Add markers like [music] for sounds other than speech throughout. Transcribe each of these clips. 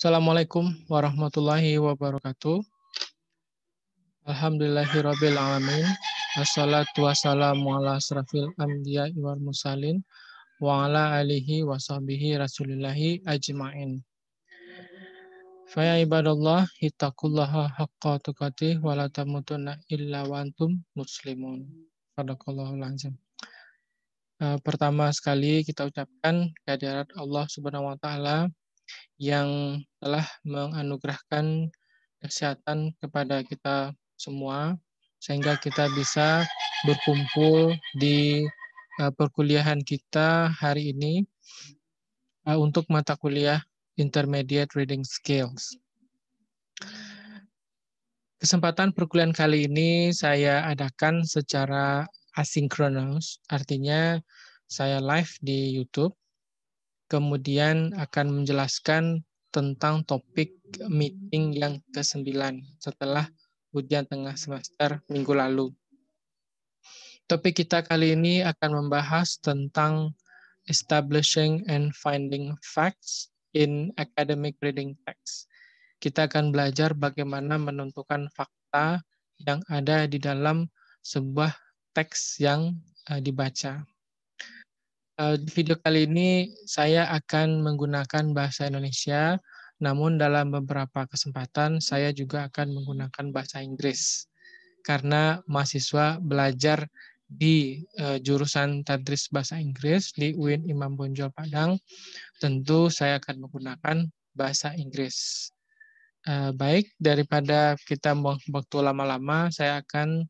Assalamualaikum warahmatullahi wabarakatuh. Alhamdulillahirabbil alamin. Wassalatu wassalamu ala asrafil anbiya wal mursalin wa ala alihi washabihi rasulillahi ajmain. Fa ya ibadallah, ittaqullaha haqqa tuqatih wa la tamutunna illa wa antum muslimun. Sadaqallahul azim. Eh, pertama sekali kita ucapkan kehadirat Allah Subhanahu wa taala yang telah menganugerahkan kesehatan kepada kita semua sehingga kita bisa berkumpul di eh, perkuliahan kita hari ini eh, untuk mata kuliah Intermediate Reading Skills. Kesempatan perkuliahan kali ini saya adakan secara asinkronus, artinya saya live di YouTube kemudian akan menjelaskan tentang topik meeting yang ke-9 setelah ujian tengah semester minggu lalu. Topik kita kali ini akan membahas tentang establishing and finding facts in academic reading text. Kita akan belajar bagaimana menentukan fakta yang ada di dalam sebuah teks yang eh, dibaca. Eh, di video kali ini saya akan menggunakan bahasa Indonesia, namun dalam beberapa kesempatan saya juga akan menggunakan bahasa Inggris. Karena mahasiswa belajar di uh, jurusan Tadris Bahasa Inggris di UIN Imam Bonjol Padang, tentu saya akan menggunakan bahasa Inggris. Uh, baik, daripada kita waktu lama-lama, saya akan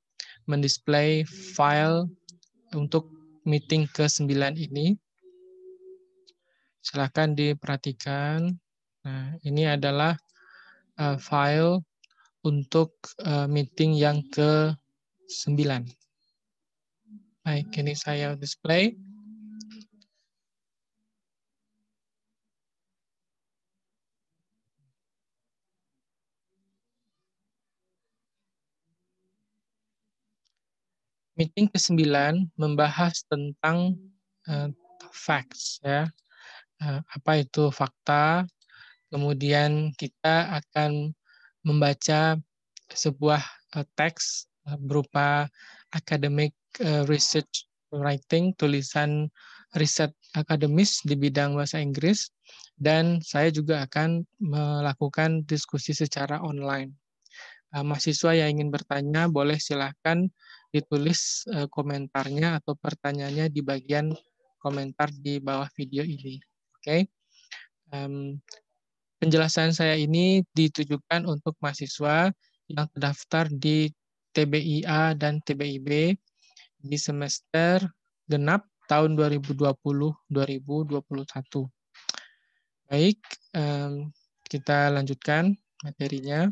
mendisplay file untuk meeting ke-9 ini. Silahkan diperhatikan. Nah, ini adalah uh, file untuk uh, meeting yang ke-9. Baik, ini saya display. meeting ke-9 membahas tentang uh, facts ya. Uh, apa itu fakta? Kemudian kita akan membaca sebuah uh, teks uh, berupa academic uh, research writing, tulisan riset akademis di bidang bahasa Inggris dan saya juga akan melakukan diskusi secara online. Uh, mahasiswa yang ingin bertanya boleh silahkan ditulis eh, komentarnya atau pertanyaannya di bagian komentar di bawah video ini. Oke. Okay? Um, penjelasan saya ini ditujukan untuk mahasiswa yang terdaftar di TBIA dan TBIB di semester genap tahun 2020-2021. Baik, um, kita lanjutkan materinya.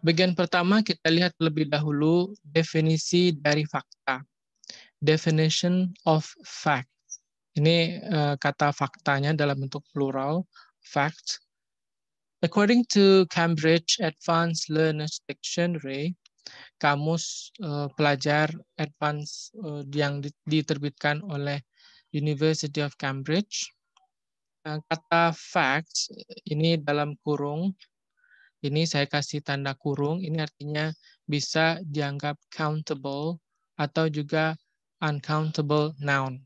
Bagian pertama kita lihat lebih dahulu definisi dari fakta. Definition of fact. Ini uh, kata faktanya dalam bentuk plural, fact. According to Cambridge Advanced Learners Dictionary, kamus uh, pelajar advance uh, yang diterbitkan oleh University of Cambridge. Nah, kata fact ini dalam kurung ini saya kasih tanda kurung, ini artinya bisa dianggap countable atau juga uncountable noun.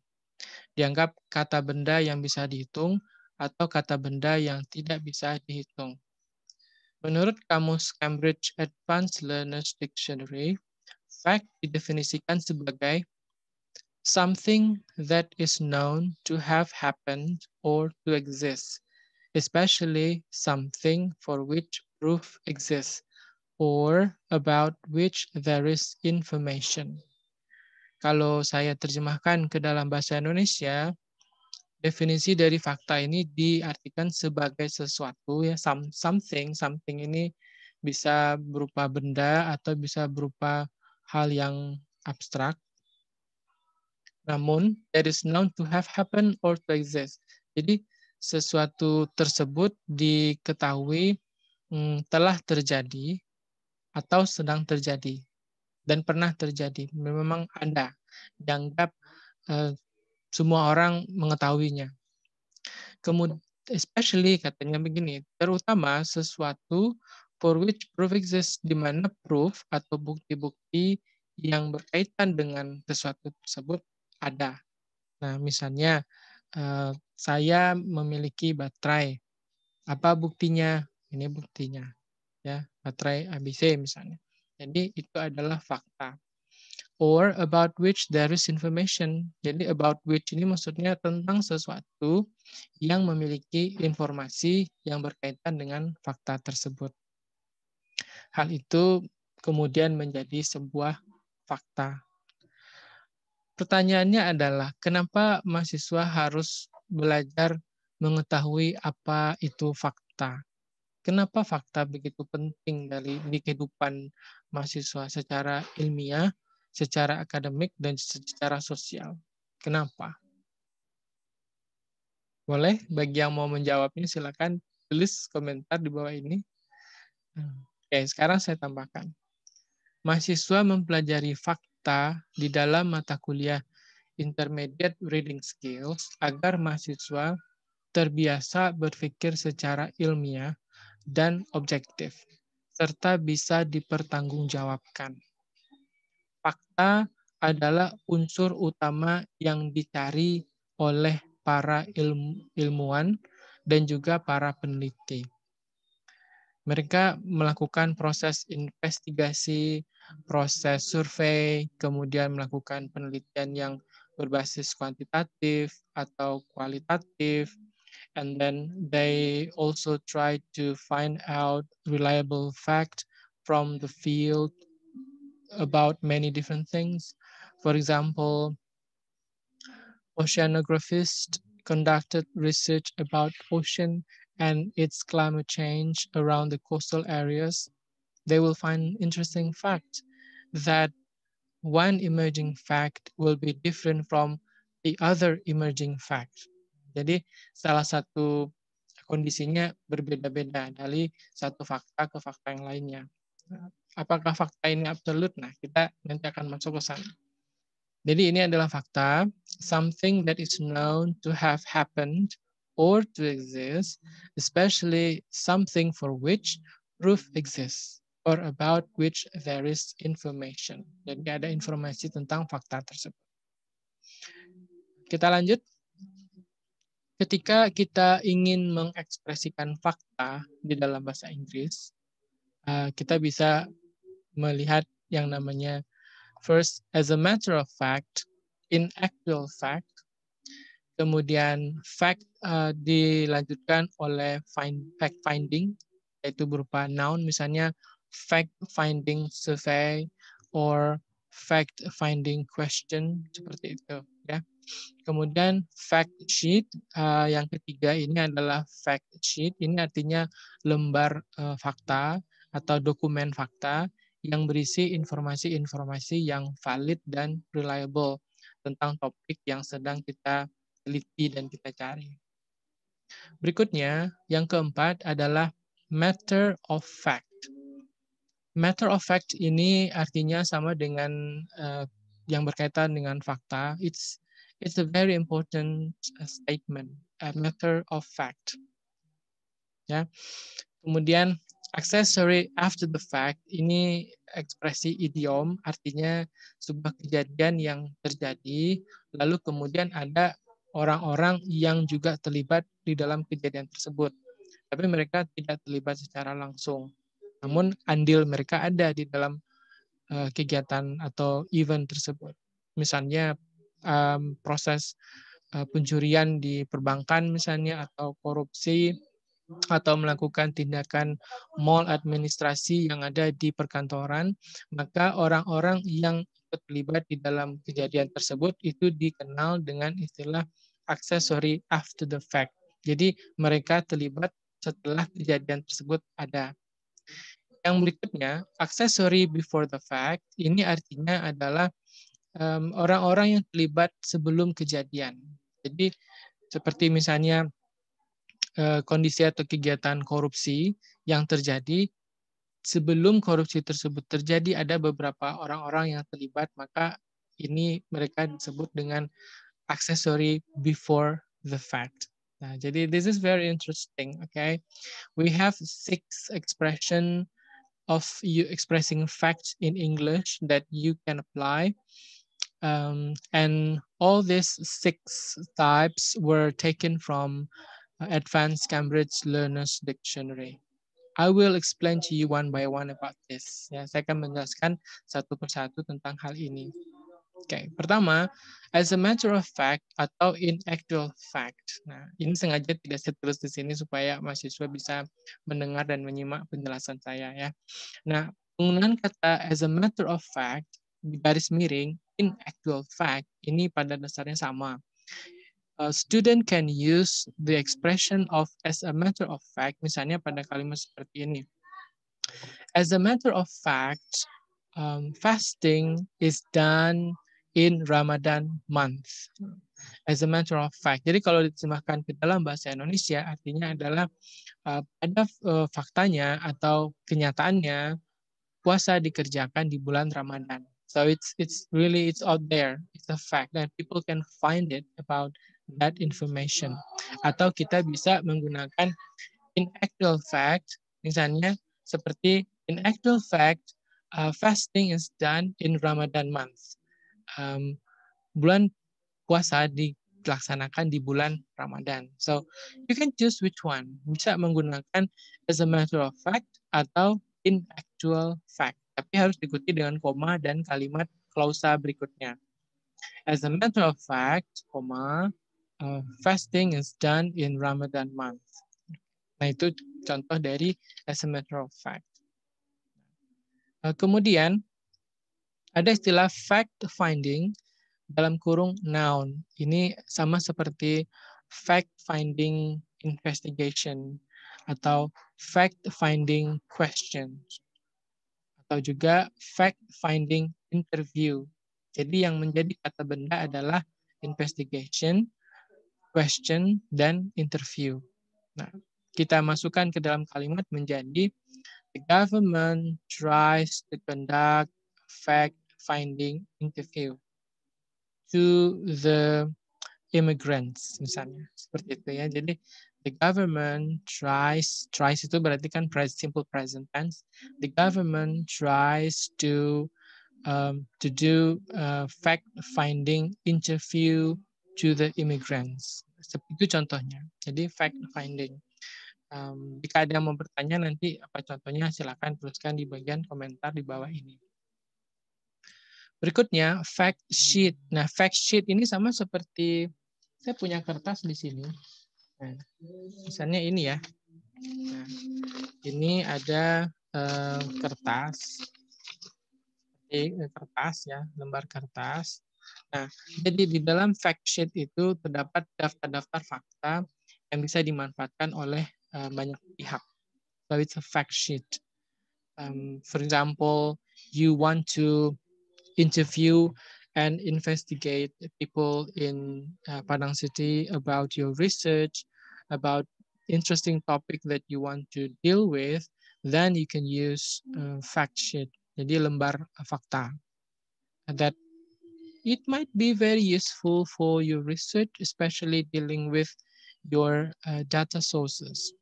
Dianggap kata benda yang bisa dihitung atau kata benda yang tidak bisa dihitung. Menurut kamus Cambridge Advanced Learners Dictionary, fact didefinisikan sebagai something that is known to have happened or to exist, especially something for which proof exists or about which there is information. Kalau saya terjemahkan ke dalam bahasa Indonesia, definisi dari fakta ini diartikan sebagai sesuatu ya some, something, something ini bisa berupa benda atau bisa berupa hal yang abstrak. Namun, there is known to have happened or to exist. Jadi, sesuatu tersebut diketahui hmm, telah terjadi atau sedang terjadi dan pernah terjadi. Memang ada dianggap eh, semua orang mengetahuinya. Kemudian especially katanya begini, terutama sesuatu for which proof exists di mana proof atau bukti-bukti yang berkaitan dengan sesuatu tersebut ada. Nah, misalnya eh, saya memiliki baterai. Apa buktinya? Ini buktinya. Ya, baterai ABC misalnya. Jadi itu adalah fakta. Or about which there is information. Jadi about which ini maksudnya tentang sesuatu yang memiliki informasi yang berkaitan dengan fakta tersebut. Hal itu kemudian menjadi sebuah fakta. Pertanyaannya adalah, kenapa mahasiswa harus belajar mengetahui apa itu fakta? Kenapa fakta begitu penting dari di kehidupan mahasiswa secara ilmiah, secara akademik, dan secara sosial? Kenapa? Boleh bagi yang mau menjawabnya silakan tulis komentar di bawah ini. Oke, sekarang saya tambahkan. Mahasiswa mempelajari fakta di dalam mata kuliah intermediate reading skills agar mahasiswa terbiasa berpikir secara ilmiah dan objektif, serta bisa dipertanggungjawabkan. Fakta adalah unsur utama yang dicari oleh para ilmu, ilmuwan dan juga para peneliti. Mereka melakukan proses investigasi, proses survei, kemudian melakukan penelitian yang berbasis kuantitatif atau kualitatif, And then they also try to find out reliable fact from the field about many different things. For example, oceanographists conducted research about ocean and its climate change around the coastal areas, they will find interesting fact that one emerging fact will be different from the other emerging fact. Jadi salah satu kondisinya berbeda-beda dari satu fakta ke fakta yang lainnya. Apakah fakta ini absolut? Nah, kita nanti akan masuk ke sana. Jadi ini adalah fakta, something that is known to have happened or to exist, especially something for which proof exists or about which there is information. Jadi ada informasi tentang fakta tersebut. Kita lanjut ketika kita ingin mengekspresikan fakta di dalam bahasa Inggris, eh, kita bisa melihat yang namanya first as a matter of fact, in actual fact, kemudian fact uh, dilanjutkan oleh find, fact finding, yaitu berupa noun, misalnya fact finding survey or fact finding question seperti itu. Kemudian fact sheet eh, yang ketiga ini adalah fact sheet. Ini artinya lembar eh, fakta atau dokumen fakta yang berisi informasi-informasi yang valid dan reliable tentang topik yang sedang kita teliti dan kita cari. Berikutnya, yang keempat adalah matter of fact. Matter of fact ini artinya sama dengan uh, yang berkaitan dengan fakta. It's It's a very important uh, statement, a matter of fact. Ya. Kemudian accessory after the fact ini ekspresi idiom artinya sebuah kejadian yang terjadi lalu kemudian ada orang-orang yang juga terlibat di dalam kejadian tersebut. Tapi mereka tidak terlibat secara langsung. Namun andil mereka ada di dalam uh, kegiatan atau event tersebut. Misalnya um, proses uh, eh, pencurian di perbankan misalnya atau korupsi atau melakukan tindakan mal administrasi yang ada di perkantoran, maka orang-orang yang terlibat di dalam kejadian tersebut itu dikenal dengan istilah accessory after the fact. Jadi mereka terlibat setelah kejadian tersebut ada. Yang berikutnya, accessory before the fact, ini artinya adalah orang orang-orang yang terlibat sebelum kejadian. Jadi seperti misalnya uh, kondisi atau kegiatan korupsi yang terjadi sebelum korupsi tersebut terjadi ada beberapa orang-orang yang terlibat maka ini mereka disebut dengan aksesori before the fact. Nah, jadi this is very interesting, okay? We have six expression of you expressing facts in English that you can apply. Um, and all these six types were taken from uh, Advanced Cambridge Learners Dictionary. I will explain to you one by one about this. Ya, saya akan menjelaskan satu persatu tentang hal ini. Oke, okay. pertama, as a matter of fact atau in actual fact. Nah, ini sengaja tidak saya tulis di sini supaya mahasiswa bisa mendengar dan menyimak penjelasan saya ya. Nah, penggunaan kata as a matter of fact di baris miring in actual fact ini pada dasarnya sama. A student can use the expression of as a matter of fact, misalnya pada kalimat seperti ini. As a matter of fact, um, fasting is done in Ramadan month. As a matter of fact. Jadi kalau diterjemahkan ke dalam bahasa Indonesia, artinya adalah uh, ada uh, faktanya atau kenyataannya puasa dikerjakan di bulan Ramadan. So it's it's really it's out there. It's a fact that people can find it about that information. Atau kita bisa menggunakan in actual fact, misalnya seperti in actual fact, uh, fasting is done in Ramadan month. Um, bulan puasa dilaksanakan di bulan Ramadan. So you can choose which one. Bisa menggunakan as a matter of fact atau in actual fact tapi harus diikuti dengan koma dan kalimat klausa berikutnya. As a matter of fact, koma, uh, fasting is done in Ramadan month. Nah, itu contoh dari as a matter of fact. Uh, kemudian, ada istilah fact finding dalam kurung noun. Ini sama seperti fact finding investigation atau fact finding questions atau juga fact finding interview. Jadi yang menjadi kata benda adalah investigation, question, dan interview. Nah, kita masukkan ke dalam kalimat menjadi the government tries to conduct fact finding interview to the immigrants misalnya seperti itu ya. Jadi The government tries, tries itu berarti kan simple present tense. The hmm. government tries to um, to do uh, fact-finding interview to the immigrants. Itu contohnya. Jadi fact-finding. Hmm. Um, jika ada yang mau bertanya nanti apa contohnya silakan tuliskan di bagian komentar di bawah ini. Berikutnya fact sheet. Nah, fact sheet ini sama seperti saya punya kertas di sini. Nah, misalnya ini ya. Nah, ini ada eh, kertas, eh, kertas ya, lembar kertas. Nah, jadi di dalam fact sheet itu terdapat daftar-daftar fakta yang bisa dimanfaatkan oleh eh, banyak pihak. So it's a fact sheet. Um, for example, you want to interview and investigate people in uh, Padang City about your research, about interesting topic that you want to deal with, then you can use uh, fact sheet. Jadi lembar fakta. That it might be very useful for your research, especially dealing with your uh, data sources.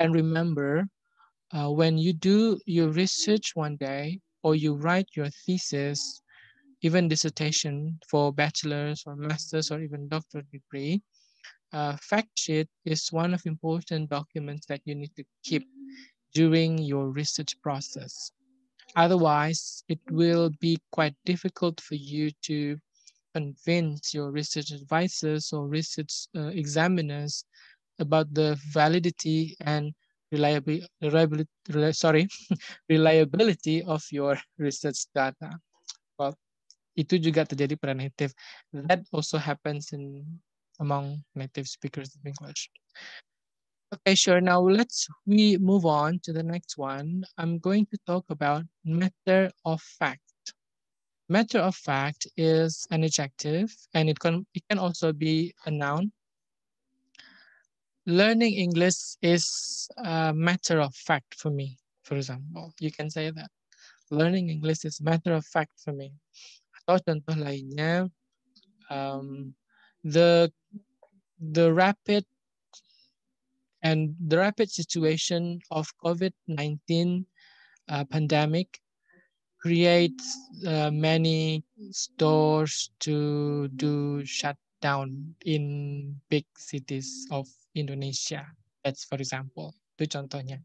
And remember, uh, when you do your research one day, or you write your thesis, even dissertation for bachelor's or master's or even doctorate degree, uh, fact sheet is one of important documents that you need to keep during your research process. Otherwise, it will be quite difficult for you to convince your research advisors or research uh, examiners about the validity and reliability, reliability sorry, [laughs] reliability of your research data. Well, itu juga terjadi pada native. That also happens in among native speakers of English. Okay, sure. Now let's we move on to the next one. I'm going to talk about matter of fact. Matter of fact is an adjective and it can, it can also be a noun. Learning English is a matter of fact for me, for example. You can say that. Learning English is matter of fact for me. Atau contoh lainnya, um, the the rapid and the rapid situation of COVID-19 uh, pandemic creates uh, many stores to do shutdown in big cities of Indonesia. That's for example, itu contohnya.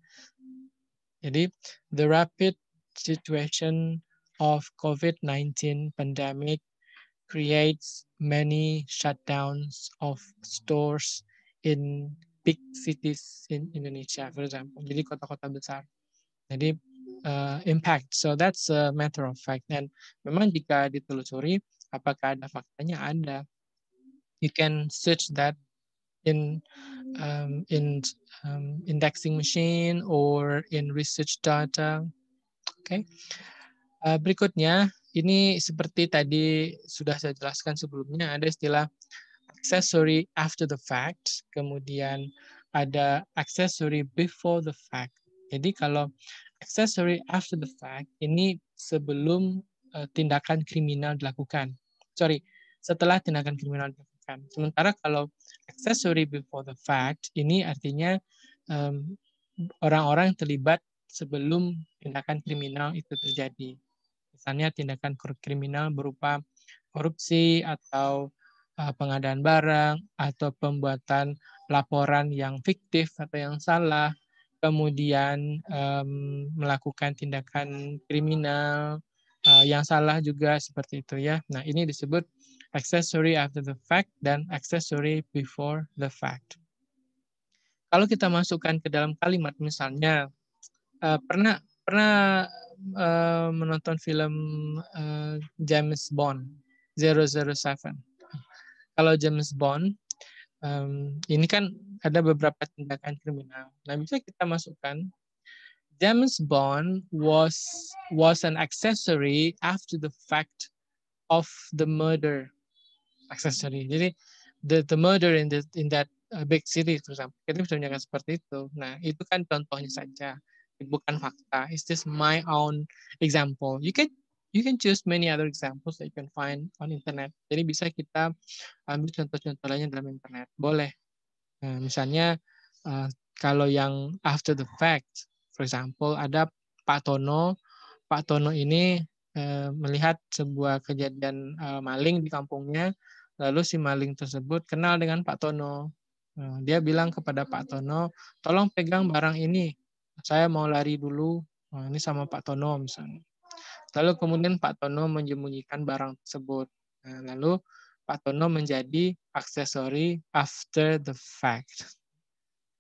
Jadi, the rapid situation of COVID-19 pandemic creates many shutdowns of stores in big cities in Indonesia, for example. Jadi kota-kota besar. Jadi uh, impact. So that's a matter of fact. Dan memang jika ditelusuri, apakah ada faktanya? Ada. You can search that in um, in um, indexing machine or in research data. Oke. Okay. Uh, berikutnya ini seperti tadi sudah saya jelaskan sebelumnya, ada istilah accessory after the fact, kemudian ada accessory before the fact. Jadi kalau accessory after the fact ini sebelum uh, tindakan kriminal dilakukan. Sorry, setelah tindakan kriminal dilakukan. Sementara kalau accessory before the fact ini artinya orang-orang um, terlibat sebelum tindakan kriminal itu terjadi misalnya tindakan kriminal berupa korupsi atau eh, pengadaan barang atau pembuatan laporan yang fiktif atau yang salah, kemudian um, melakukan tindakan kriminal uh, yang salah juga seperti itu ya. Nah, ini disebut accessory after the fact dan accessory before the fact. Kalau kita masukkan ke dalam kalimat misalnya uh, pernah pernah uh, menonton film uh, James Bond 007. Kalau James Bond um, ini kan ada beberapa tindakan kriminal. Nah, bisa kita masukkan James Bond was was an accessory after the fact of the murder. Accessory. Jadi the the murder in the in that uh, big city terus kita bisa menyangka seperti itu. Nah, itu kan contohnya saja bukan fakta. It's just my own example. You can you can choose many other examples that you can find on internet. Jadi bisa kita ambil contoh-contoh lainnya dalam internet. Boleh. Nah, misalnya uh, kalau yang after the fact, for example, ada Pak Tono. Pak Tono ini uh, melihat sebuah kejadian uh, maling di kampungnya. Lalu si maling tersebut kenal dengan Pak Tono. Nah, dia bilang kepada Pak Tono, tolong pegang barang ini saya mau lari dulu, nah, ini sama Pak Tono misalnya. Lalu kemudian Pak Tono menyembunyikan barang tersebut. Nah, lalu Pak Tono menjadi aksesori after the fact.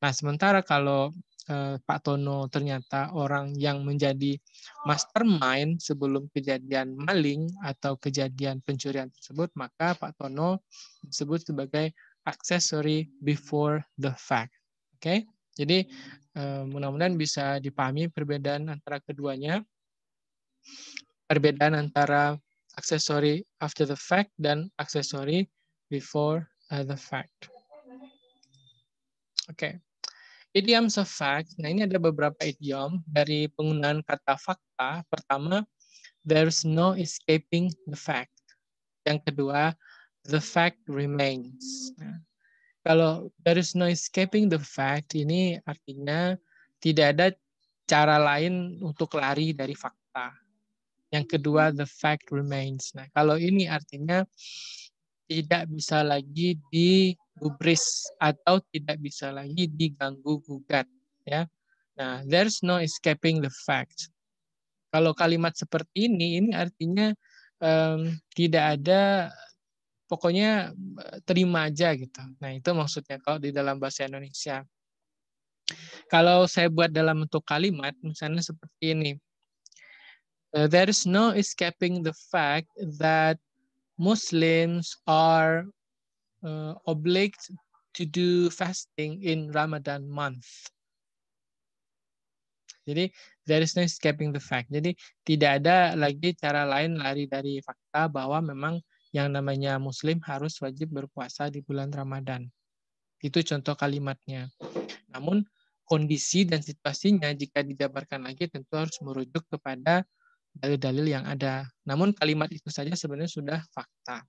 Nah, sementara kalau eh, Pak Tono ternyata orang yang menjadi mastermind sebelum kejadian maling atau kejadian pencurian tersebut, maka Pak Tono disebut sebagai accessory before the fact. Oke. Okay? Jadi eh, mudah-mudahan bisa dipahami perbedaan antara keduanya. Perbedaan antara aksesori after the fact dan aksesori before eh, the fact. Oke. Okay. Idioms of fact. Nah, ini ada beberapa idiom dari penggunaan kata fakta. Pertama, there's no escaping the fact. Yang kedua, the fact remains. Nah, kalau there is no escaping the fact ini artinya tidak ada cara lain untuk lari dari fakta. Yang kedua the fact remains. Nah, kalau ini artinya tidak bisa lagi digubris atau tidak bisa lagi diganggu gugat ya. Nah, there's no escaping the fact. Kalau kalimat seperti ini ini artinya um, tidak ada pokoknya eh, terima aja gitu. Nah, itu maksudnya kalau di dalam bahasa Indonesia. Kalau saya buat dalam bentuk kalimat, misalnya seperti ini. Eh, there is no escaping the fact that Muslims are uh, obliged to do fasting in Ramadan month. Jadi there is no escaping the fact. Jadi tidak ada lagi cara lain lari dari fakta bahwa memang yang namanya muslim harus wajib berpuasa di bulan Ramadan. Itu contoh kalimatnya. Namun kondisi dan situasinya jika dijabarkan lagi tentu harus merujuk kepada dalil-dalil yang ada. Namun kalimat itu saja sebenarnya sudah fakta.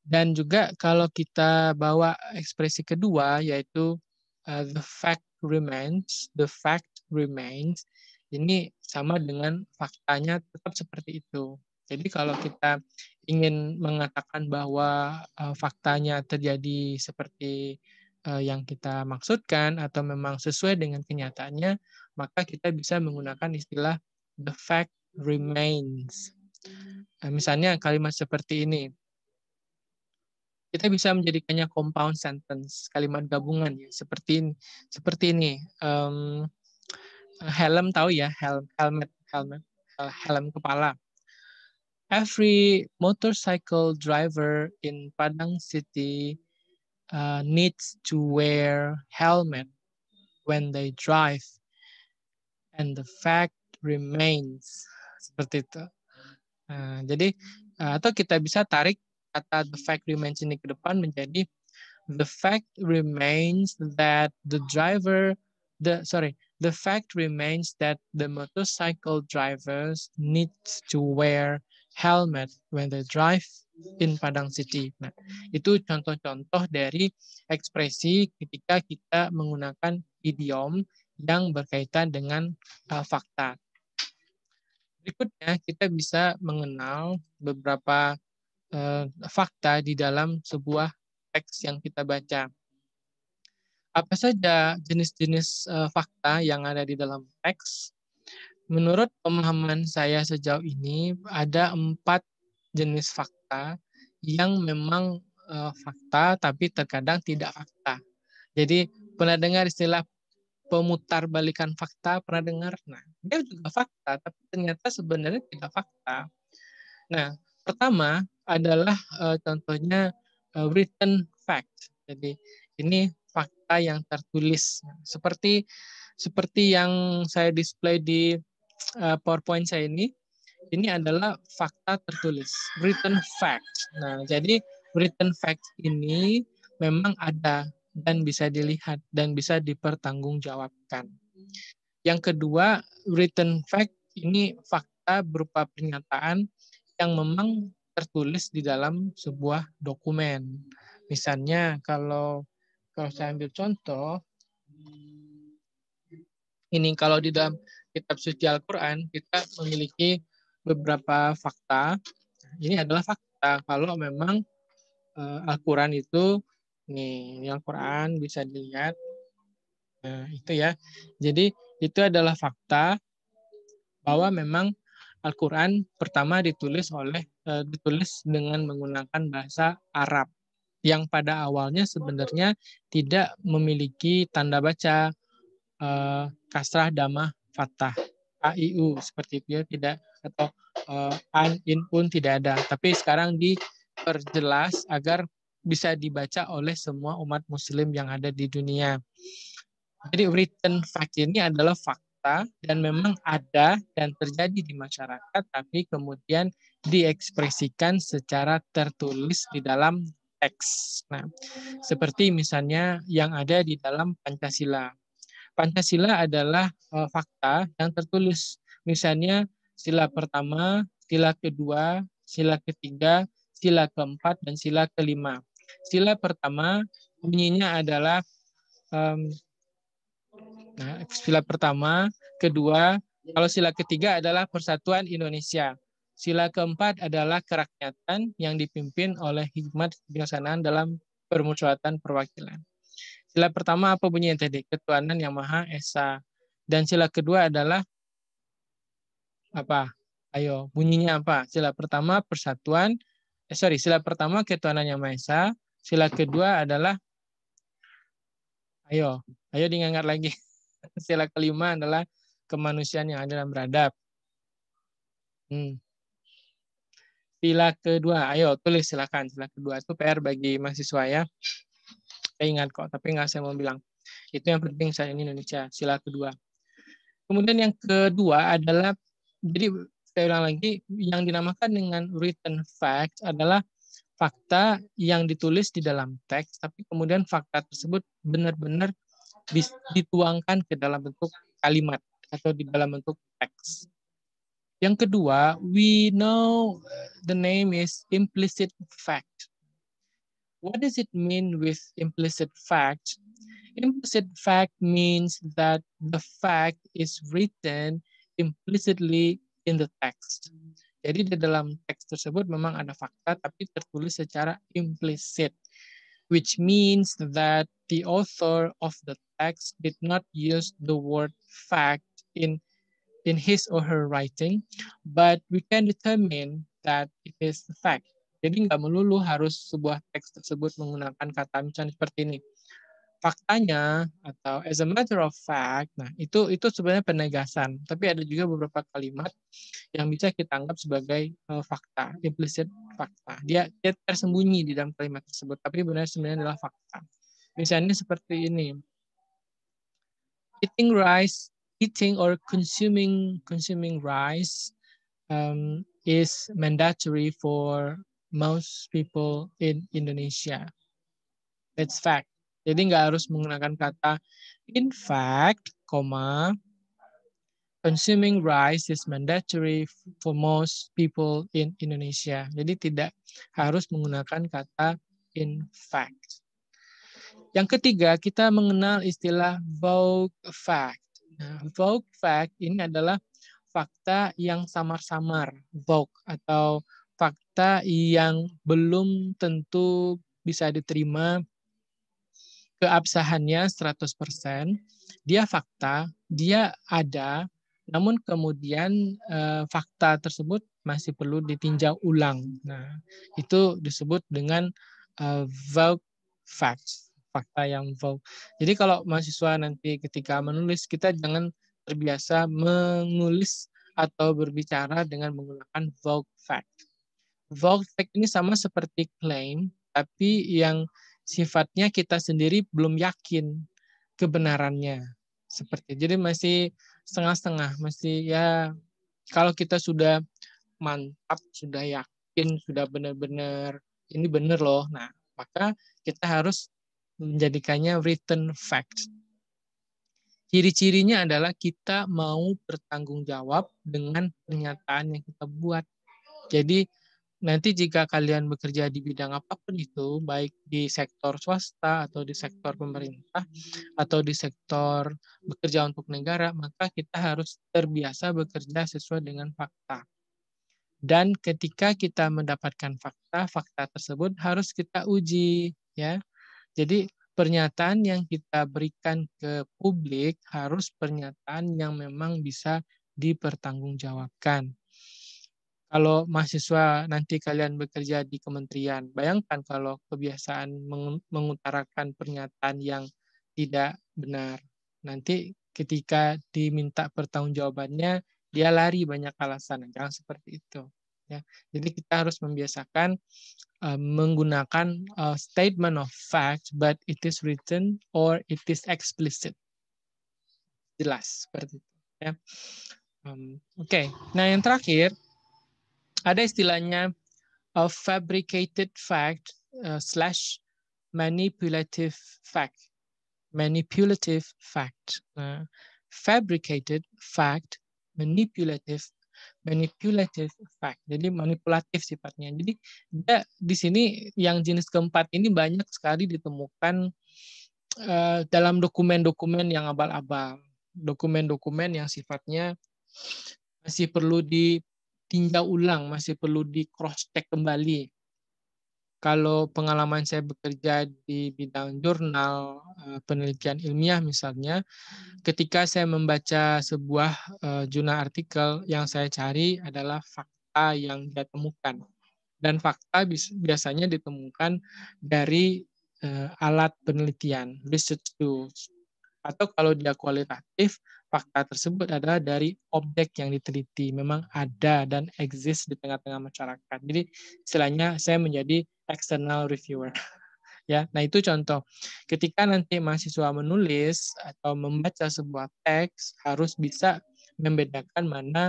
Dan juga kalau kita bawa ekspresi kedua yaitu eh, the fact remains, the fact remains ini sama dengan faktanya tetap seperti itu. Jadi kalau kita ingin mengatakan bahwa uh, faktanya terjadi seperti uh, yang kita maksudkan atau memang sesuai dengan kenyataannya, maka kita bisa menggunakan istilah the fact remains. Uh, misalnya kalimat seperti ini. Kita bisa menjadikannya compound sentence, kalimat gabungan ya, seperti ini, seperti ini. Um, helm tahu ya, helm, helmet, helmet, helm kepala. every motorcycle driver in Padang City uh, needs to wear helmet when they drive. And the fact remains. Seperti itu. Nah, jadi, uh, atau kita bisa tarik kata the fact remains ini ke depan menjadi the fact remains that the driver, the sorry, the fact remains that the motorcycle drivers need to wear helmet when they drive in Padang City. Nah, itu contoh-contoh dari ekspresi ketika kita menggunakan idiom yang berkaitan dengan uh, fakta. Berikutnya, kita bisa mengenal beberapa uh, fakta di dalam sebuah teks yang kita baca. Apa saja jenis-jenis uh, fakta yang ada di dalam teks? Menurut pemahaman saya sejauh ini, ada empat jenis fakta yang memang uh, fakta, tapi terkadang tidak fakta. Jadi pernah dengar istilah pemutar balikan fakta, pernah dengar? Nah, dia juga fakta, tapi ternyata sebenarnya tidak fakta. Nah, pertama adalah uh, contohnya uh, written fact. Jadi ini fakta yang tertulis, nah, seperti seperti yang saya display di Eh, PowerPoint saya ini, ini adalah fakta tertulis, written fact. Nah, jadi written fact ini memang ada dan bisa dilihat dan bisa dipertanggungjawabkan. Yang kedua, written fact ini fakta berupa pernyataan yang memang tertulis di dalam sebuah dokumen. Misalnya kalau kalau saya ambil contoh ini kalau di dalam kitab suci Al-Quran, kita memiliki beberapa fakta. Ini adalah fakta kalau memang eh, Al-Quran itu, nih, ini Al-Quran bisa dilihat. Nah, itu ya. Jadi itu adalah fakta bahwa memang Al-Quran pertama ditulis oleh eh, ditulis dengan menggunakan bahasa Arab yang pada awalnya sebenarnya tidak memiliki tanda baca eh, kasrah damah fathah aiu seperti itu ya tidak atau uh, an in pun tidak ada tapi sekarang diperjelas agar bisa dibaca oleh semua umat muslim yang ada di dunia jadi written fact ini adalah fakta dan memang ada dan terjadi di masyarakat tapi kemudian diekspresikan secara tertulis di dalam teks. Nah, seperti misalnya yang ada di dalam Pancasila. Pancasila adalah uh, fakta yang tertulis. Misalnya sila pertama, sila kedua, sila ketiga, sila keempat, dan sila kelima. Sila pertama bunyinya adalah um, nah, sila pertama, kedua, kalau sila ketiga adalah persatuan Indonesia. Sila keempat adalah kerakyatan yang dipimpin oleh hikmat kebijaksanaan dalam permusyawaratan perwakilan. Sila pertama apa bunyinya tadi? Ketuhanan yang Maha Esa. Dan sila kedua adalah apa? Ayo, bunyinya apa? Sila pertama persatuan. Eh, sorry, sila pertama ketuhanan yang Maha Esa. Sila kedua adalah ayo, ayo diingat lagi. [laughs] Sila kelima adalah kemanusiaan yang adil dan beradab. Hmm. Sila kedua, ayo tulis silakan. Sila kedua itu PR bagi mahasiswa ya saya ingat kok, tapi nggak saya mau bilang. Itu yang penting saya ini Indonesia, sila kedua. Kemudian yang kedua adalah, jadi saya ulang lagi, yang dinamakan dengan written fact adalah fakta yang ditulis di dalam teks, tapi kemudian fakta tersebut benar-benar dituangkan ke dalam bentuk kalimat atau di dalam bentuk teks. Yang kedua, we know the name is implicit fact. what does it mean with implicit fact? Implicit fact means that the fact is written implicitly in the text. Jadi di dalam teks tersebut memang ada fakta tapi tertulis secara implicit which means that the author of the text did not use the word fact in in his or her writing, but we can determine that it is the fact. Jadi nggak melulu harus sebuah teks tersebut menggunakan kata misalnya seperti ini. Faktanya atau as a matter of fact, nah itu itu sebenarnya penegasan. Tapi ada juga beberapa kalimat yang bisa kita anggap sebagai uh, fakta, implicit fakta. Dia, dia tersembunyi di dalam kalimat tersebut, tapi sebenarnya sebenarnya adalah fakta. Misalnya seperti ini. Eating rice, eating or consuming consuming rice um, is mandatory for most people in Indonesia. That's fact. Jadi nggak harus menggunakan kata in fact, comma, consuming rice is mandatory for most people in Indonesia. Jadi tidak harus menggunakan kata in fact. Yang ketiga, kita mengenal istilah vogue fact. Nah, vogue fact ini adalah fakta yang samar-samar, vogue atau kita yang belum tentu bisa diterima keabsahannya 100%, dia fakta, dia ada, namun kemudian eh, fakta tersebut masih perlu ditinjau ulang. Nah, itu disebut dengan eh, vogue vague facts, fakta yang vogue. Jadi kalau mahasiswa nanti ketika menulis, kita jangan terbiasa menulis atau berbicara dengan menggunakan vogue facts. Vault fact ini sama seperti claim, tapi yang sifatnya kita sendiri belum yakin kebenarannya. Seperti jadi masih setengah-setengah, masih ya kalau kita sudah mantap, sudah yakin, sudah benar-benar ini benar loh. Nah, maka kita harus menjadikannya written fact. Ciri-cirinya adalah kita mau bertanggung jawab dengan pernyataan yang kita buat. Jadi nanti jika kalian bekerja di bidang apapun itu, baik di sektor swasta atau di sektor pemerintah atau di sektor bekerja untuk negara, maka kita harus terbiasa bekerja sesuai dengan fakta. Dan ketika kita mendapatkan fakta, fakta tersebut harus kita uji, ya. Jadi pernyataan yang kita berikan ke publik harus pernyataan yang memang bisa dipertanggungjawabkan kalau mahasiswa nanti kalian bekerja di kementerian, bayangkan kalau kebiasaan mengutarakan pernyataan yang tidak benar. Nanti ketika diminta pertanggungjawabannya, dia lari banyak alasan. Nah, jangan seperti itu. Ya. Jadi kita harus membiasakan uh, menggunakan uh, statement of fact, but it is written or it is explicit. Jelas seperti itu. Ya. Um, Oke, okay. nah yang terakhir ada istilahnya a fabricated fact uh, slash manipulative fact. Manipulative fact. Uh, fabricated fact, manipulative manipulative fact. Jadi manipulatif sifatnya. Jadi ya, di sini yang jenis keempat ini banyak sekali ditemukan uh, dalam dokumen-dokumen yang abal-abal, dokumen-dokumen yang sifatnya masih perlu di ditinjau ulang, masih perlu di cross check kembali. Kalau pengalaman saya bekerja di bidang jurnal eh, penelitian ilmiah misalnya, ketika saya membaca sebuah eh, jurnal artikel yang saya cari adalah fakta yang dia temukan. Dan fakta biasanya ditemukan dari eh, alat penelitian, research tools. Atau kalau dia kualitatif, fakta tersebut adalah dari objek yang diteliti memang ada dan exist di tengah-tengah masyarakat. Jadi istilahnya saya menjadi external reviewer. [laughs] ya, nah itu contoh. Ketika nanti mahasiswa menulis atau membaca sebuah teks harus bisa membedakan mana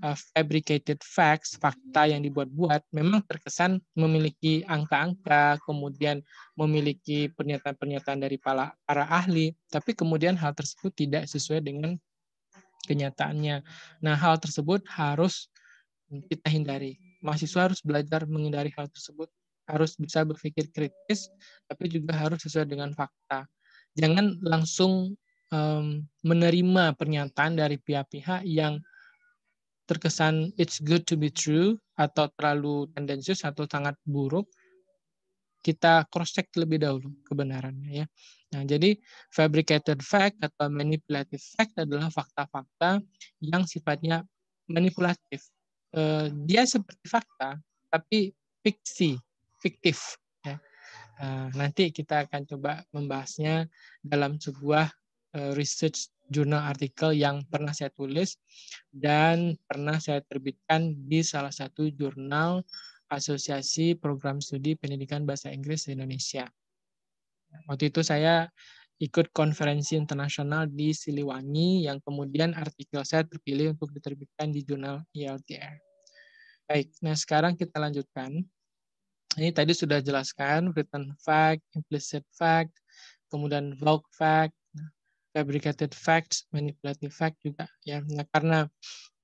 Uh, fabricated facts, fakta yang dibuat-buat, memang terkesan memiliki angka-angka, kemudian memiliki pernyataan-pernyataan dari para, para ahli, tapi kemudian hal tersebut tidak sesuai dengan kenyataannya. Nah, hal tersebut harus kita hindari. Mahasiswa harus belajar menghindari hal tersebut, harus bisa berpikir kritis, tapi juga harus sesuai dengan fakta. Jangan langsung um, menerima pernyataan dari pihak-pihak yang terkesan it's good to be true atau terlalu tendensius atau sangat buruk, kita cross check lebih dahulu kebenarannya ya. Nah, jadi fabricated fact atau manipulative fact adalah fakta-fakta yang sifatnya manipulatif. Eh, dia seperti fakta tapi fiksi, fiktif ya. eh, nanti kita akan coba membahasnya dalam sebuah eh, research jurnal artikel yang pernah saya tulis dan pernah saya terbitkan di salah satu jurnal Asosiasi Program Studi Pendidikan Bahasa Inggris di Indonesia. Waktu itu saya ikut konferensi internasional di Siliwangi yang kemudian artikel saya terpilih untuk diterbitkan di jurnal ILTR. E Baik, nah sekarang kita lanjutkan. Ini tadi sudah jelaskan written fact, implicit fact, kemudian vogue fact, fabricated facts, manipulative facts juga ya. Nah, karena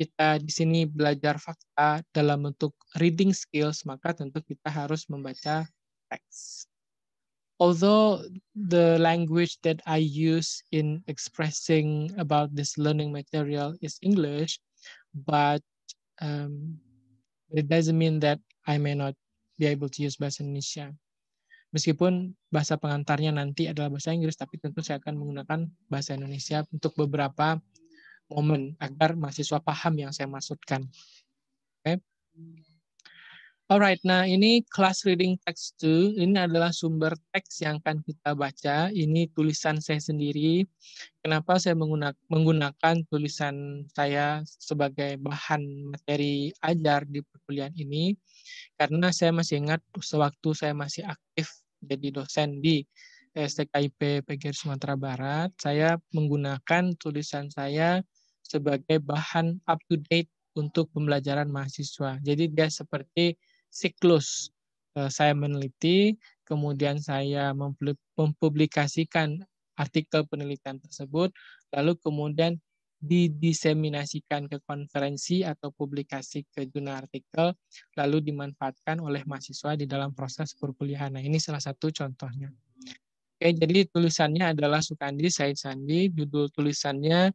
kita di sini belajar fakta dalam bentuk reading skills, maka tentu kita harus membaca teks. Although the language that I use in expressing about this learning material is English, but um, it doesn't mean that I may not be able to use Bahasa Indonesia. Meskipun bahasa pengantarnya nanti adalah bahasa Inggris, tapi tentu saya akan menggunakan bahasa Indonesia untuk beberapa momen agar mahasiswa paham yang saya maksudkan. Oke. Okay. Alright, nah ini class reading text 2. Ini adalah sumber teks yang akan kita baca. Ini tulisan saya sendiri. Kenapa saya menggunakan tulisan saya sebagai bahan materi ajar di perkuliahan ini? Karena saya masih ingat sewaktu saya masih aktif jadi dosen di eh, STKIP PGR Sumatera Barat, saya menggunakan tulisan saya sebagai bahan up to date untuk pembelajaran mahasiswa. Jadi dia seperti siklus eh, saya meneliti, kemudian saya mempublikasikan artikel penelitian tersebut, lalu kemudian didiseminasikan ke konferensi atau publikasi ke jurnal artikel, lalu dimanfaatkan oleh mahasiswa di dalam proses perkuliahan. Nah, ini salah satu contohnya. Oke, jadi tulisannya adalah Sukandi Said Sandi. Judul tulisannya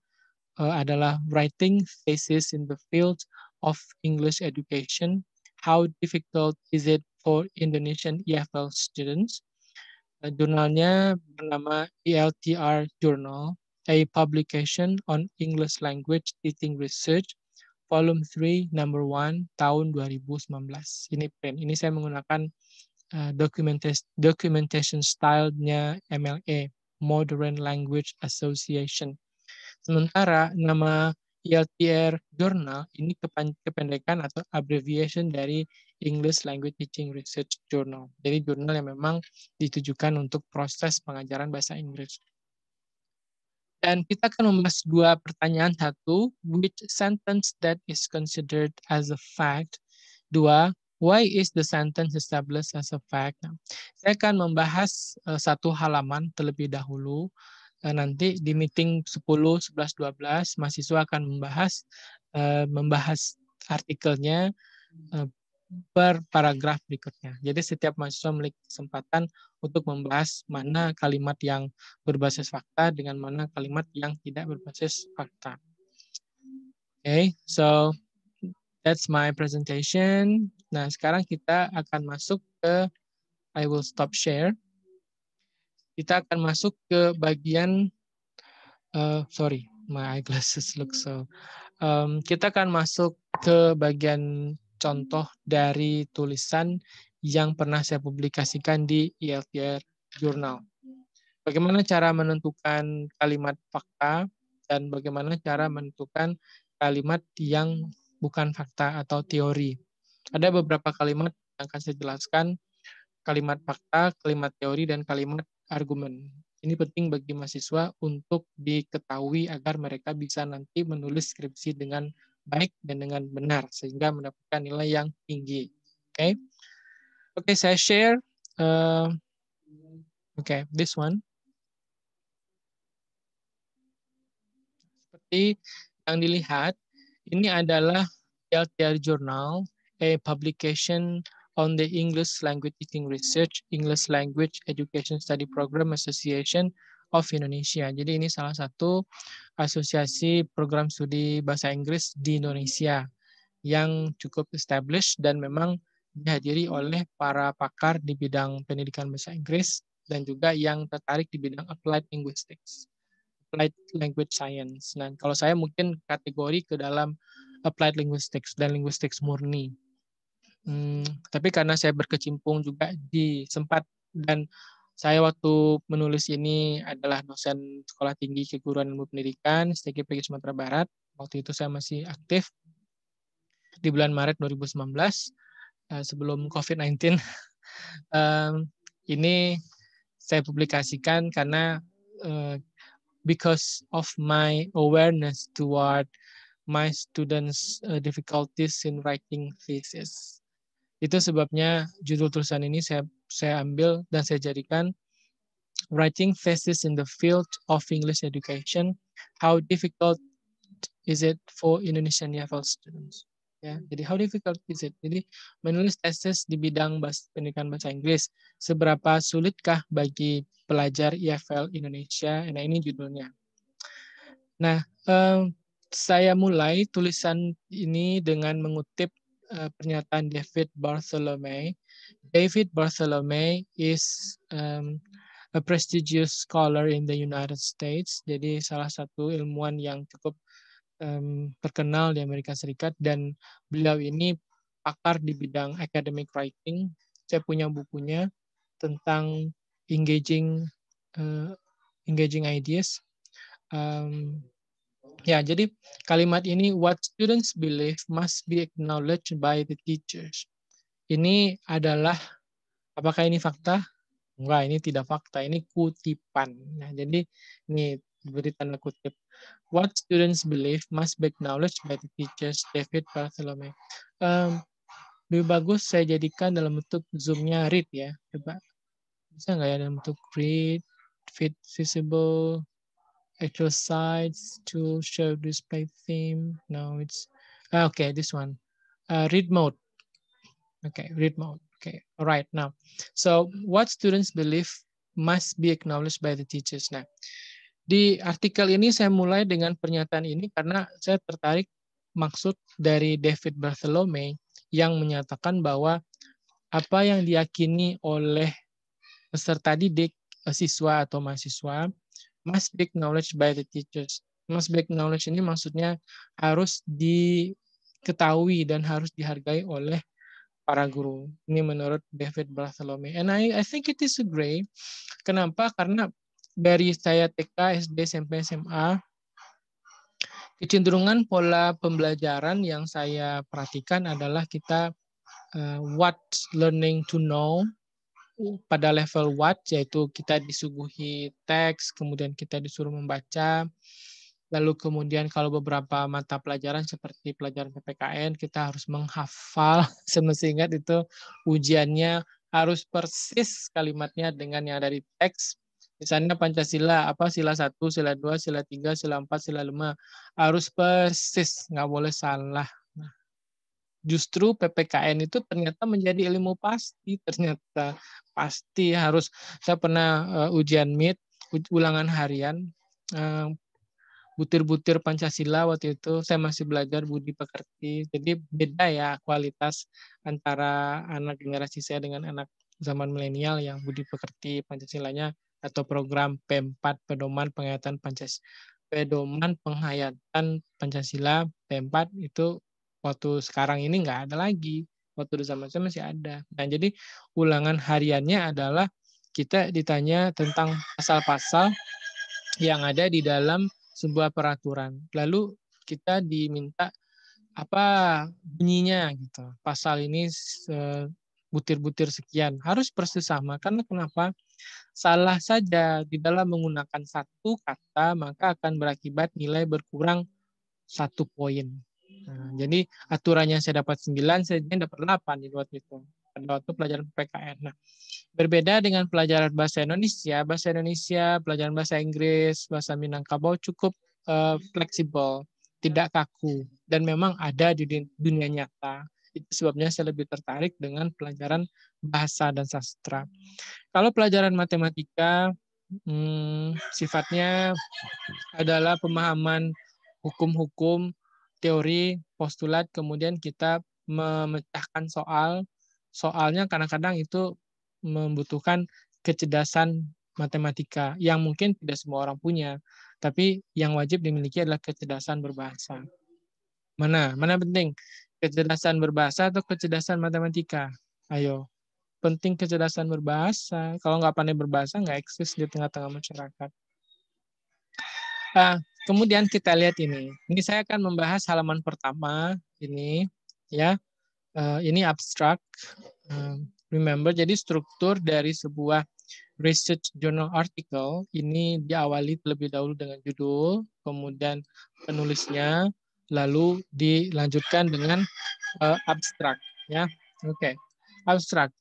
eh, adalah Writing Thesis in the Field of English Education How difficult is it for Indonesian EFL students? Uh, jurnalnya bernama ELTR Journal, a publication on English language teaching research, volume 3, number 1, tahun 2019. Ini print. Ini saya menggunakan uh, documentation, documentation style-nya MLA, Modern Language Association. Sementara nama ELTR Journal ini kependekan atau abbreviation dari English Language Teaching Research Journal. Jadi jurnal yang memang ditujukan untuk proses pengajaran bahasa Inggris. Dan kita akan membahas dua pertanyaan. Satu, which sentence that is considered as a fact? Dua, why is the sentence established as a fact? saya akan membahas eh, satu halaman terlebih dahulu. Eh, nanti di meeting 10, 11, 12 mahasiswa akan membahas eh, membahas artikelnya eh, per paragraf berikutnya. Jadi setiap mahasiswa memiliki kesempatan untuk membahas mana kalimat yang berbasis fakta dengan mana kalimat yang tidak berbasis fakta. Okay, so that's my presentation. Nah, sekarang kita akan masuk ke I will stop share kita akan masuk ke bagian uh, sorry my eyeglasses look so um, kita akan masuk ke bagian contoh dari tulisan yang pernah saya publikasikan di ELTR Journal. Bagaimana cara menentukan kalimat fakta dan bagaimana cara menentukan kalimat yang bukan fakta atau teori. Ada beberapa kalimat yang akan saya jelaskan, kalimat fakta, kalimat teori, dan kalimat argumen. Ini penting bagi mahasiswa untuk diketahui agar mereka bisa nanti menulis skripsi dengan baik dan dengan benar sehingga mendapatkan nilai yang tinggi. Oke, okay? oke okay, saya share. Uh, oke, okay, this one. Seperti yang dilihat, ini adalah LTR Journal, a publication on the English Language Teaching Research, English Language Education Study Program Association of Indonesia. Jadi ini salah satu asosiasi program studi bahasa Inggris di Indonesia yang cukup established dan memang dihadiri oleh para pakar di bidang pendidikan bahasa Inggris dan juga yang tertarik di bidang applied linguistics, applied language science. Nah, kalau saya mungkin kategori ke dalam applied linguistics dan linguistics murni. Hmm, tapi karena saya berkecimpung juga di sempat dan saya waktu menulis ini adalah dosen sekolah tinggi keguruan ilmu pendidikan STGPG Sumatera Barat. Waktu itu saya masih aktif di bulan Maret 2019 eh, sebelum COVID-19. [laughs] ini saya publikasikan karena eh, because of my awareness toward my students' eh, difficulties in writing thesis. Itu sebabnya judul tulisan ini saya saya ambil dan saya jadikan Writing Thesis in the Field of English Education, How Difficult Is It for Indonesian Level Students? Ya, jadi how difficult is it? Jadi menulis tesis di bidang bahas, pendidikan bahasa Inggris, seberapa sulitkah bagi pelajar YFL Indonesia? Nah ini judulnya. Nah, um, saya mulai tulisan ini dengan mengutip uh, pernyataan David Bartholome. David Bartholome is um, a prestigious scholar in the United States. Jadi salah satu ilmuwan yang cukup um, terkenal di Amerika Serikat dan beliau ini pakar di bidang academic writing. Saya punya bukunya tentang engaging uh, engaging ideas. Um, Ya, jadi kalimat ini what students believe must be acknowledged by the teachers. Ini adalah apakah ini fakta? Enggak, ini tidak fakta, ini kutipan. Nah, jadi ini beri tanda kutip. What students believe must be acknowledged by the teachers, David Bartholomew. Um, lebih bagus saya jadikan dalam bentuk zoomnya read ya. Coba bisa nggak ya dalam bentuk read, fit, visible, exercise to show display theme. No, it's ah, okay. This one, uh, read mode. Okay, read mode. Okay, all right now. So what students believe must be acknowledged by the teachers. Nah, di artikel ini saya mulai dengan pernyataan ini karena saya tertarik maksud dari David Bartholome yang menyatakan bahwa apa yang diyakini oleh peserta didik, eh, siswa atau mahasiswa must be acknowledged by the teachers. Must be acknowledged ini maksudnya harus diketahui dan harus dihargai oleh para guru. Ini menurut David Bartholomew. And I, I think it is a great. Kenapa? Karena dari saya TK, SD, SMP, SMA, kecenderungan pola pembelajaran yang saya perhatikan adalah kita uh, what learning to know pada level what yaitu kita disuguhi teks, kemudian kita disuruh membaca. Lalu kemudian kalau beberapa mata pelajaran seperti pelajaran PPKN kita harus menghafal [laughs] semesti ingat itu ujiannya harus persis kalimatnya dengan yang dari teks. Misalnya Pancasila, apa sila satu sila dua sila tiga sila empat sila lima Harus persis, nggak boleh salah justru PPKN itu ternyata menjadi ilmu pasti ternyata pasti harus saya pernah uh, ujian mit ulangan harian butir eh, butir-butir Pancasila waktu itu saya masih belajar budi pekerti jadi beda ya kualitas antara anak generasi saya dengan anak zaman milenial yang budi pekerti Pancasilanya atau program P4 pedoman penghayatan Pancasila pedoman penghayatan Pancasila P4 itu waktu sekarang ini nggak ada lagi waktu di zaman saya masih ada nah jadi ulangan hariannya adalah kita ditanya tentang pasal-pasal yang ada di dalam sebuah peraturan lalu kita diminta apa bunyinya gitu pasal ini butir-butir sekian harus persis sama karena kenapa salah saja di dalam menggunakan satu kata maka akan berakibat nilai berkurang satu poin Nah, jadi aturannya saya dapat 9, saya dapat 8 di waktu itu pada waktu pelajaran PKN. Nah, berbeda dengan pelajaran bahasa Indonesia, bahasa Indonesia, pelajaran bahasa Inggris, bahasa Minangkabau cukup uh, fleksibel, tidak kaku dan memang ada di dunia nyata. Itu sebabnya saya lebih tertarik dengan pelajaran bahasa dan sastra. Kalau pelajaran matematika hmm, sifatnya adalah pemahaman hukum-hukum teori, postulat, kemudian kita memecahkan soal. Soalnya kadang-kadang itu membutuhkan kecerdasan matematika yang mungkin tidak semua orang punya, tapi yang wajib dimiliki adalah kecerdasan berbahasa. Mana? Mana penting? Kecerdasan berbahasa atau kecerdasan matematika? Ayo. Penting kecerdasan berbahasa. Kalau nggak pandai berbahasa, nggak eksis di tengah-tengah masyarakat. Uh, kemudian kita lihat ini. Ini saya akan membahas halaman pertama ini ya. Uh, ini abstrak. Uh, remember jadi struktur dari sebuah research journal article ini diawali terlebih dahulu dengan judul, kemudian penulisnya, lalu dilanjutkan dengan uh, abstrak ya. Oke. Okay. Abstrak.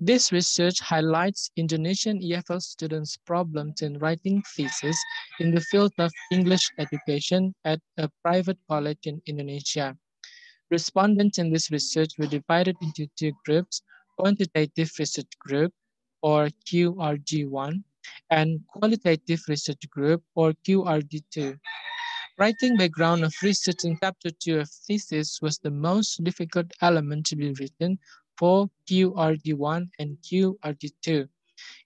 This research highlights Indonesian EFL students' problems in writing thesis in the field of English education at a private college in Indonesia. Respondents in this research were divided into two groups, quantitative research group, or QRG1, and qualitative research group, or QRG2. Writing background of research in chapter two of thesis was the most difficult element to be written 4, QRD1, and QRD2.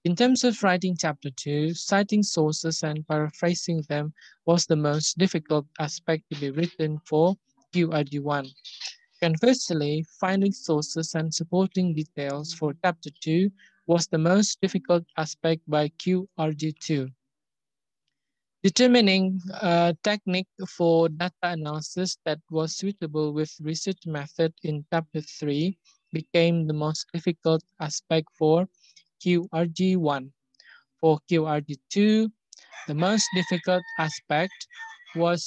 In terms of writing chapter 2, citing sources and paraphrasing them was the most difficult aspect to be written for QRD1. Conversely, finding sources and supporting details for chapter 2 was the most difficult aspect by QRD2. Determining a technique for data analysis that was suitable with research method in chapter 3 became the most difficult aspect for QRG1. For QRG2, the most difficult aspect was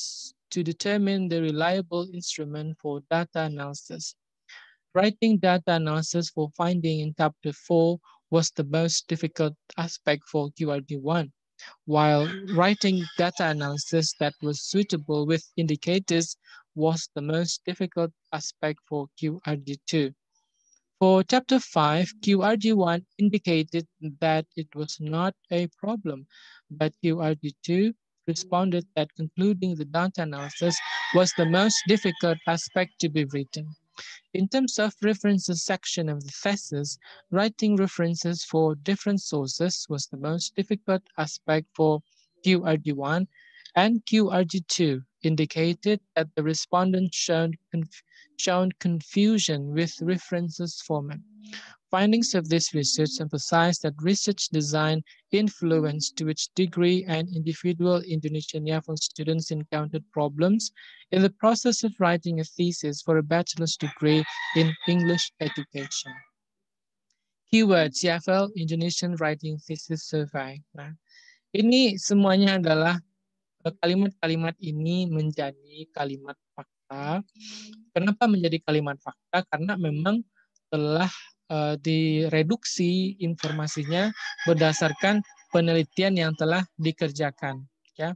to determine the reliable instrument for data analysis. Writing data analysis for finding in chapter 4 was the most difficult aspect for QRG one while writing data analysis that was suitable with indicators was the most difficult aspect for QRG 2 for chapter five, QRG1 indicated that it was not a problem, but QRG2 responded that concluding the data analysis was the most difficult aspect to be written. In terms of references section of the thesis, writing references for different sources was the most difficult aspect for QRG1 and QRG2 indicated that the respondents showed conf shown confusion with references format. Findings of this research emphasize that research design influenced to which degree an individual Indonesian Yafon students encountered problems in the process of writing a thesis for a bachelor's degree in English education. Keywords Yafel Indonesian Writing Thesis Survey. Nah, ini semuanya adalah eh, kalimat-kalimat ini menjadi kalimat fakta. Kenapa menjadi kalimat fakta? Karena memang telah uh, direduksi informasinya berdasarkan penelitian yang telah dikerjakan ya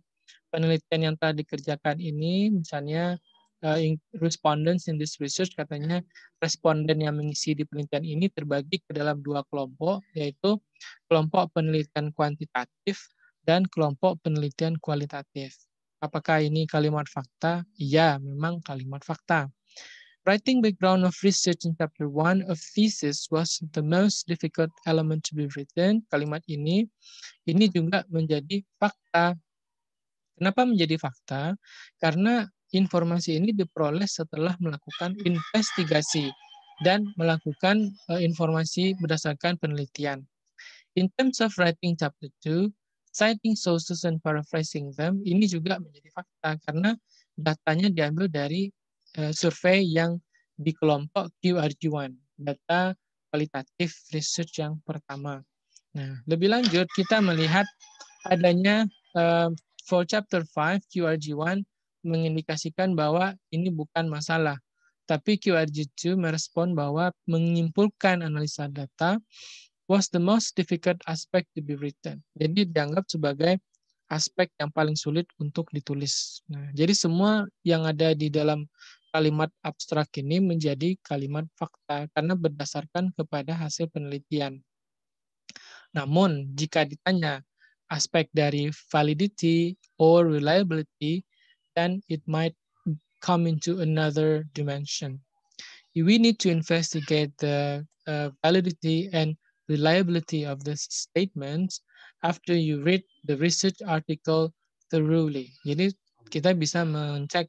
penelitian yang telah dikerjakan ini misalnya uh, in respondents in this research katanya responden yang mengisi di penelitian ini terbagi ke dalam dua kelompok yaitu kelompok penelitian kuantitatif dan kelompok penelitian kualitatif Apakah ini kalimat fakta? Iya, memang kalimat fakta. Writing background of research in chapter one of thesis was the most difficult element to be written. Kalimat ini, ini juga menjadi fakta. Kenapa menjadi fakta? Karena informasi ini diperoleh setelah melakukan investigasi dan melakukan eh, informasi berdasarkan penelitian. In terms of writing chapter two citing sources and paraphrasing them ini juga menjadi fakta karena datanya diambil dari uh, survei yang di kelompok QRG1, data kualitatif research yang pertama. Nah, lebih lanjut kita melihat adanya uh, for chapter 5 QRG1 mengindikasikan bahwa ini bukan masalah. Tapi QRG2 merespon bahwa menyimpulkan analisa data was the most difficult aspect to be written. Jadi dianggap sebagai aspek yang paling sulit untuk ditulis. Nah, jadi semua yang ada di dalam kalimat abstrak ini menjadi kalimat fakta karena berdasarkan kepada hasil penelitian. Namun, jika ditanya aspek dari validity or reliability, then it might come into another dimension. We need to investigate the uh, validity and reliability of this statement after you read the research article thoroughly. Jadi kita bisa mengecek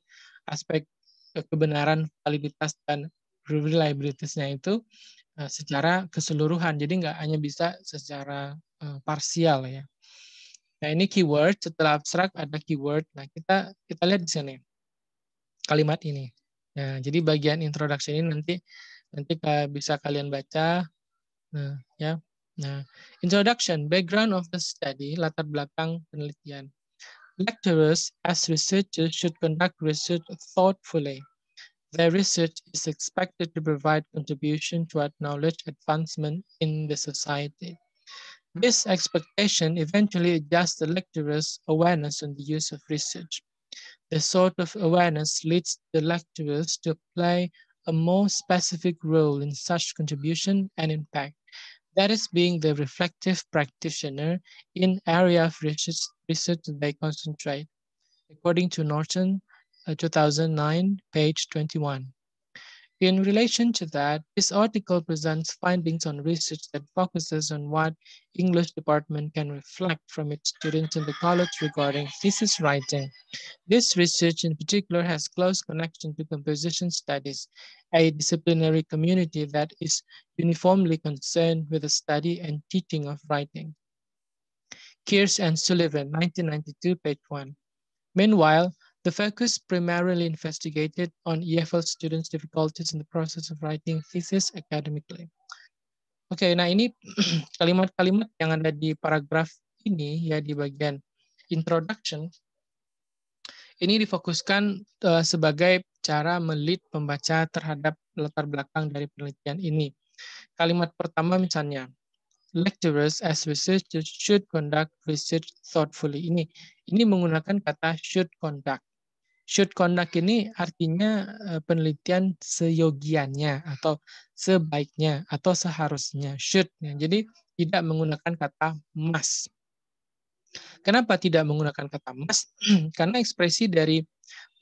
aspek kebenaran, validitas, dan reliabilitasnya itu eh, secara keseluruhan. Jadi nggak hanya bisa secara eh, parsial ya. Nah ini keyword setelah abstrak ada keyword. Nah kita kita lihat di sini kalimat ini. Nah jadi bagian introduction ini nanti nanti bisa kalian baca Nah, ya. Nah, introduction, background of the study, latar belakang penelitian. Lecturers as researchers should conduct research thoughtfully. Their research is expected to provide contribution toward knowledge advancement in the society. This expectation eventually adjusts the lecturer's awareness on the use of research. The sort of awareness leads the lecturers to play a more specific role in such contribution and impact that is being the reflective practitioner in area of research, research they concentrate, according to Norton, uh, 2009, page 21. In relation to that, this article presents findings on research that focuses on what English department can reflect from its students in the college regarding thesis writing. This research in particular has close connection to composition studies a disciplinary community that is uniformly concerned with the study and teaching of writing. Kears and Sullivan, 1992, page 1. Meanwhile, the focus primarily investigated on EFL students' difficulties in the process of writing thesis academically. Oke, okay, nah ini [clears throat] kalimat-kalimat yang ada di paragraf ini ya di bagian introduction ini difokuskan uh, sebagai cara melit pembaca terhadap latar belakang dari penelitian ini. Kalimat pertama misalnya, lecturers as researchers should conduct research thoughtfully. Ini ini menggunakan kata should conduct. Should conduct ini artinya eh, penelitian seyogiannya atau sebaiknya atau seharusnya should. Ya, jadi tidak menggunakan kata must. Kenapa tidak menggunakan kata must? [clears throat] Karena ekspresi dari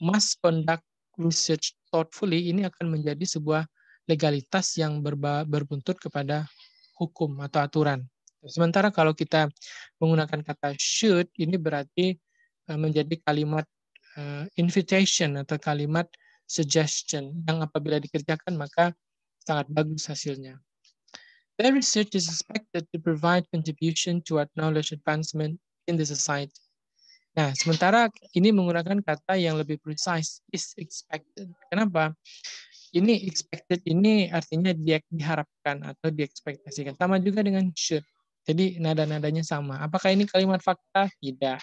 must conduct research thoughtfully ini akan menjadi sebuah legalitas yang berba, berbuntut kepada hukum atau aturan. Sementara kalau kita menggunakan kata should ini berarti eh, menjadi kalimat eh, invitation atau kalimat suggestion yang apabila dikerjakan maka sangat bagus hasilnya. Their research is expected to provide contribution toward knowledge advancement in the society. Nah, sementara ini menggunakan kata yang lebih precise, is expected. Kenapa? Ini expected ini artinya diharapkan atau diekspektasikan. Sama juga dengan should. Jadi nada-nadanya sama. Apakah ini kalimat fakta? Tidak.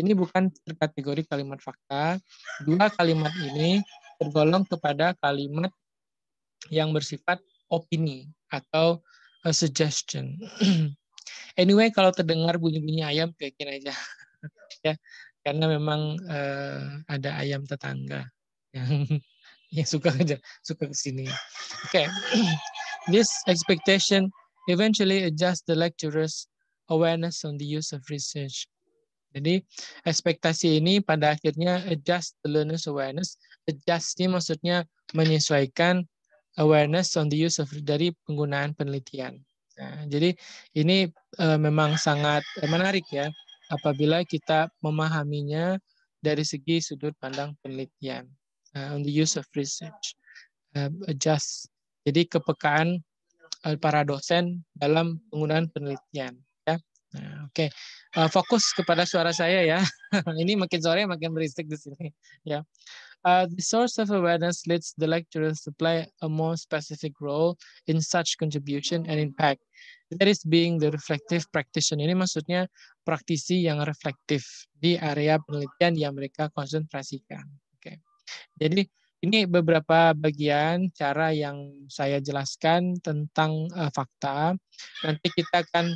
Ini bukan terkategori kalimat fakta. Dua kalimat ini tergolong kepada kalimat yang bersifat opini atau eh, suggestion. [clears throat] anyway, kalau terdengar bunyi-bunyi ayam, cuekin aja ya karena memang uh, ada ayam tetangga yang [laughs] yang suka ke suka kesini. Oke, okay. [clears throat] this expectation eventually adjust the lecturer's awareness on the use of research. Jadi ekspektasi ini pada akhirnya adjust the learner's awareness. Adjust ini maksudnya menyesuaikan awareness on the use of dari penggunaan penelitian. Nah, jadi ini uh, memang sangat menarik ya apabila kita memahaminya dari segi sudut pandang penelitian uh, on the use of research uh, adjust jadi kepekaan uh, para dosen dalam penggunaan penelitian ya nah, oke okay. uh, fokus kepada suara saya ya [laughs] ini makin sore makin berisik di sini ya yeah. uh, the source of awareness leads the lecturers to play a more specific role in such contribution and impact That is being the reflective practitioner. Ini maksudnya praktisi yang reflektif di area penelitian yang mereka konsentrasikan. Oke. Okay. Jadi ini beberapa bagian cara yang saya jelaskan tentang uh, fakta. Nanti kita akan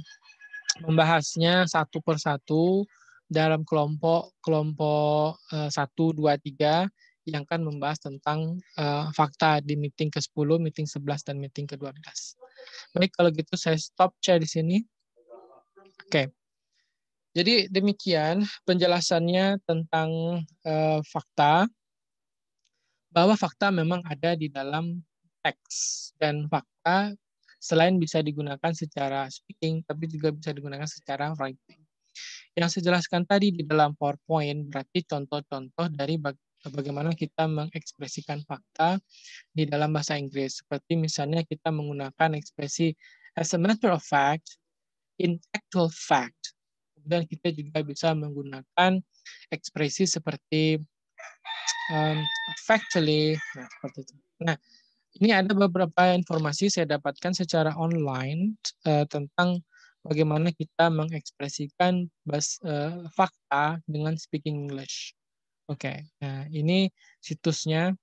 membahasnya satu per satu dalam kelompok kelompok eh, satu dua tiga yang akan membahas tentang uh, fakta di meeting ke-10, meeting 11, dan meeting ke-12. Baik, kalau gitu saya stop share di sini. Oke. Okay. Jadi demikian penjelasannya tentang uh, fakta bahwa fakta memang ada di dalam teks dan fakta selain bisa digunakan secara speaking tapi juga bisa digunakan secara writing. Yang saya jelaskan tadi di dalam PowerPoint berarti contoh-contoh dari bagian bagaimana kita mengekspresikan fakta di dalam bahasa Inggris. Seperti misalnya kita menggunakan ekspresi as a matter of fact, in actual fact. dan kita juga bisa menggunakan ekspresi seperti um, factually, nah, seperti itu. Nah, ini ada beberapa informasi saya dapatkan secara online uh, tentang bagaimana kita mengekspresikan bas, uh, fakta dengan speaking English. Oke, okay. nah ini situsnya.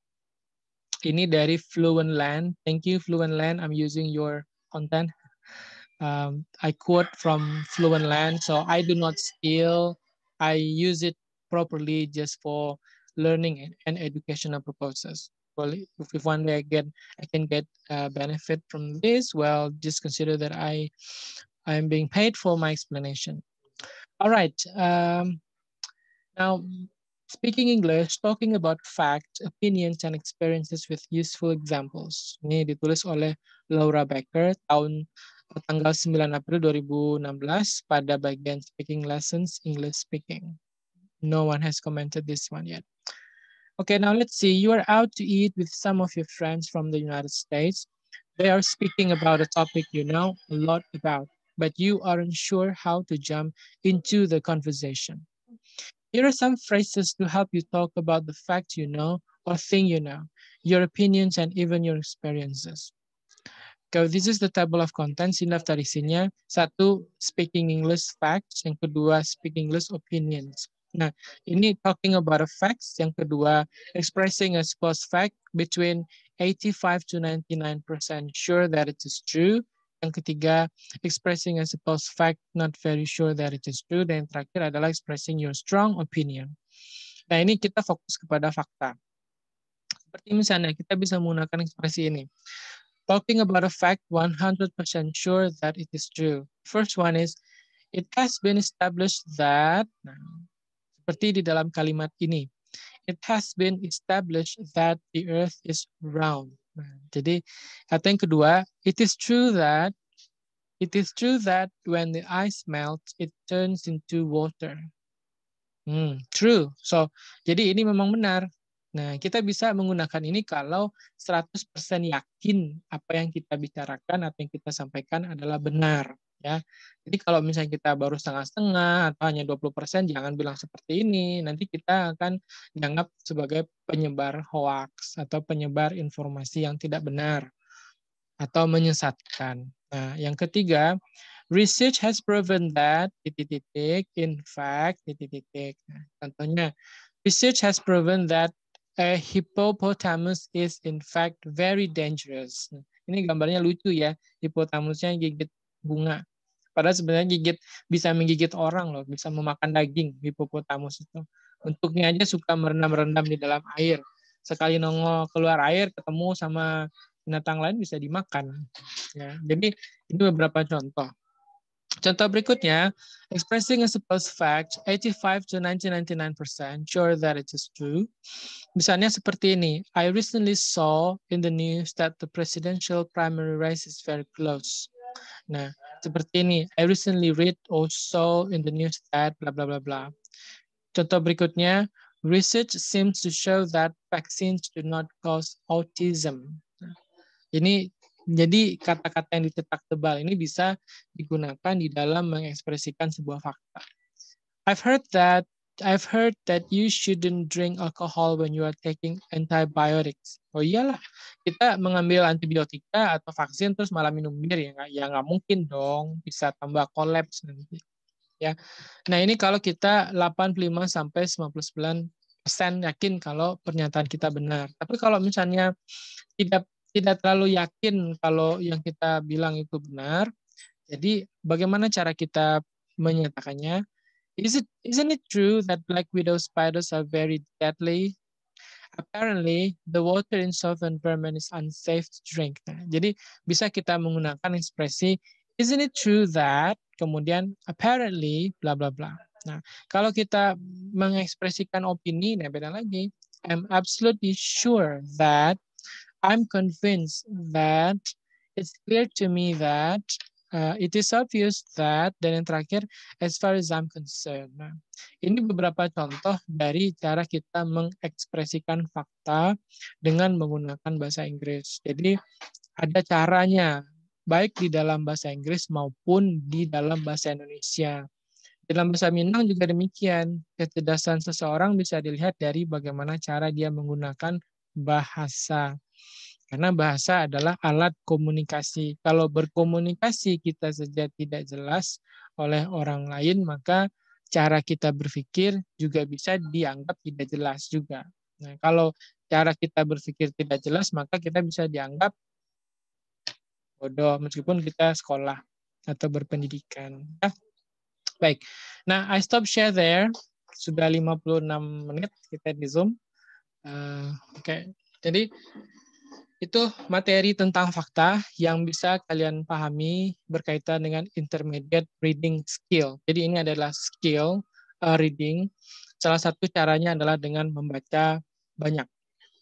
Ini dari Fluentland. Thank you Fluentland. I'm using your content. Um, I quote from Fluentland, so I do not steal. I use it properly just for learning and educational purposes. Well, if one day I get, I can get benefit from this, well, just consider that I, I am being paid for my explanation. All right. Um, now, Speaking English, talking about facts, opinions, and experiences with useful examples. Ini ditulis oleh Laura Becker tahun eh, tanggal 9 April 2016 pada bagian Speaking Lessons English Speaking. No one has commented this one yet. Okay, now let's see. You are out to eat with some of your friends from the United States. They are speaking about a topic you know a lot about, but you aren't sure how to jump into the conversation. Here are some phrases to help you talk about the fact you know or thing you know, your opinions and even your experiences. So this is the table of contents. Ini daftar isinya. Satu, speaking English facts. Yang kedua, speaking English opinions. Nah, ini talking about a facts. Yang kedua, expressing a supposed fact between 85 to 99% sure that it is true. Yang ketiga, expressing a supposed fact, not very sure that it is true. Dan yang terakhir adalah expressing your strong opinion. Nah, ini kita fokus kepada fakta. Seperti misalnya, kita bisa menggunakan ekspresi ini. Talking about a fact 100% sure that it is true. First one is, it has been established that, nah, seperti di dalam kalimat ini, it has been established that the earth is round. Nah, jadi kata yang kedua, it is true that it is true that when the ice melts, it turns into water. Hmm, true. So, jadi ini memang benar. Nah, kita bisa menggunakan ini kalau 100% yakin apa yang kita bicarakan atau yang kita sampaikan adalah benar ya. Jadi kalau misalnya kita baru setengah-setengah atau hanya 20%, jangan bilang seperti ini. Nanti kita akan dianggap sebagai penyebar hoax atau penyebar informasi yang tidak benar atau menyesatkan. Nah, yang ketiga, research has proven that titik-titik in fact titik-titik. Nah, contohnya, research has proven that a hippopotamus is in fact very dangerous. Nah, ini gambarnya lucu ya, hipotamusnya gigit bunga. Padahal sebenarnya gigit bisa menggigit orang loh, bisa memakan daging hipopotamus itu. Bentuknya aja suka merendam-rendam di dalam air. Sekali nongol keluar air ketemu sama binatang lain bisa dimakan. Ya, jadi ini beberapa contoh. Contoh berikutnya, expressing a supposed fact 85 to 99% sure that it is true. Misalnya seperti ini, I recently saw in the news that the presidential primary race is very close. Nah, seperti ini. I recently read also in the news that bla bla bla bla. Contoh berikutnya, research seems to show that vaccines do not cause autism. Ini jadi kata-kata yang dicetak tebal ini bisa digunakan di dalam mengekspresikan sebuah fakta. I've heard that I've heard that you shouldn't drink alcohol when you are taking antibiotics. Oh iyalah, kita mengambil antibiotika atau vaksin terus malah minum bir ya nggak ya nggak mungkin dong, bisa tambah kolaps nanti. Ya. Nah, ini kalau kita 85 sampai 99 persen yakin kalau pernyataan kita benar. Tapi kalau misalnya tidak tidak terlalu yakin kalau yang kita bilang itu benar, jadi bagaimana cara kita menyatakannya? Is it isn't it true that black widow spiders are very deadly? Apparently, the water in southern Burma is unsafe to drink. Nah, jadi bisa kita menggunakan ekspresi isn't it true that kemudian apparently bla bla bla. Nah, kalau kita mengekspresikan opini, nah beda lagi. I'm absolutely sure that I'm convinced that it's clear to me that Uh, it is obvious that dan yang terakhir as far as I'm concerned. Nah, ini beberapa contoh dari cara kita mengekspresikan fakta dengan menggunakan bahasa Inggris. Jadi ada caranya baik di dalam bahasa Inggris maupun di dalam bahasa Indonesia. Dalam bahasa Minang juga demikian. Kecerdasan seseorang bisa dilihat dari bagaimana cara dia menggunakan bahasa. Karena bahasa adalah alat komunikasi. Kalau berkomunikasi kita saja tidak jelas oleh orang lain, maka cara kita berpikir juga bisa dianggap tidak jelas juga. Nah, kalau cara kita berpikir tidak jelas, maka kita bisa dianggap bodoh meskipun kita sekolah atau berpendidikan. Nah, baik. Nah, I stop share there. Sudah 56 menit kita di Zoom. Uh, Oke, okay. jadi itu materi tentang fakta yang bisa kalian pahami berkaitan dengan intermediate reading skill. Jadi ini adalah skill uh, reading. Salah satu caranya adalah dengan membaca banyak.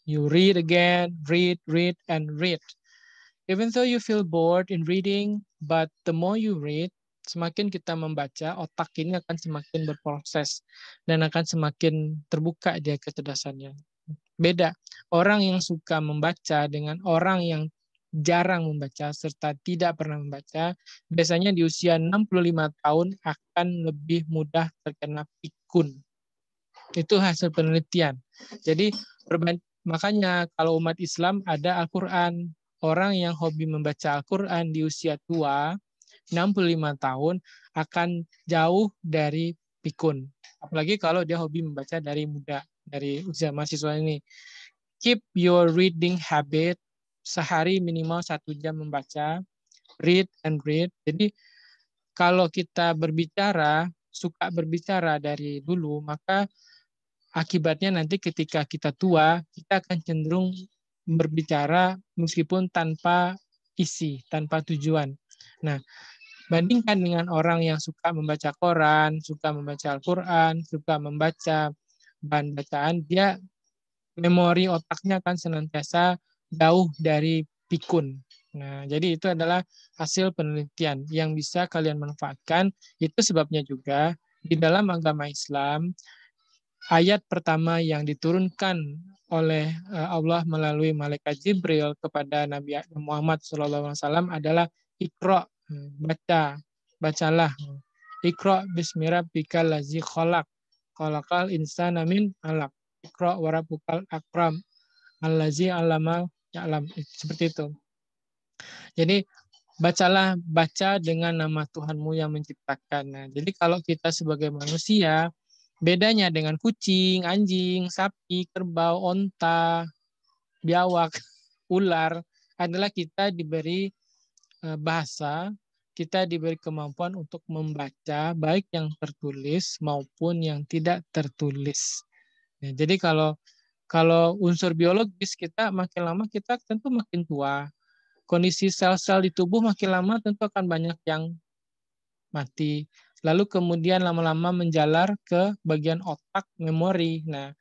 You read again, read, read, and read. Even though you feel bored in reading, but the more you read, semakin kita membaca, otak ini akan semakin berproses dan akan semakin terbuka dia kecerdasannya. Beda. Orang yang suka membaca dengan orang yang jarang membaca serta tidak pernah membaca, biasanya di usia 65 tahun akan lebih mudah terkena pikun. Itu hasil penelitian. Jadi makanya kalau umat Islam ada Al-Qur'an. Orang yang hobi membaca Al-Qur'an di usia tua, 65 tahun akan jauh dari pikun. Apalagi kalau dia hobi membaca dari muda dari usia mahasiswa ini. Keep your reading habit. Sehari minimal satu jam membaca. Read and read. Jadi kalau kita berbicara, suka berbicara dari dulu, maka akibatnya nanti ketika kita tua, kita akan cenderung berbicara meskipun tanpa isi, tanpa tujuan. Nah, bandingkan dengan orang yang suka membaca koran, suka membaca Al-Quran, suka membaca bahan bacaan, dia memori otaknya akan senantiasa jauh dari pikun. Nah, jadi itu adalah hasil penelitian yang bisa kalian manfaatkan. Itu sebabnya juga di dalam agama Islam ayat pertama yang diturunkan oleh eh, Allah melalui malaikat Jibril kepada Nabi Muhammad SAW adalah ikroq hmm, baca bacalah ikroq bismirabbikal lazi kholak Kolakal insana min alak. Ikra warabukal akram. Allazi alama ya'lam. Seperti itu. Jadi bacalah baca dengan nama Tuhanmu yang menciptakan. Nah, jadi kalau kita sebagai manusia bedanya dengan kucing, anjing, sapi, kerbau, onta, biawak, [laughs] ular adalah kita diberi eh, bahasa kita diberi kemampuan untuk membaca baik yang tertulis maupun yang tidak tertulis. Ya, jadi kalau kalau unsur biologis kita makin lama kita tentu makin tua. Kondisi sel-sel di tubuh makin lama tentu akan banyak yang mati. Lalu kemudian lama-lama menjalar ke bagian otak memori. Nah,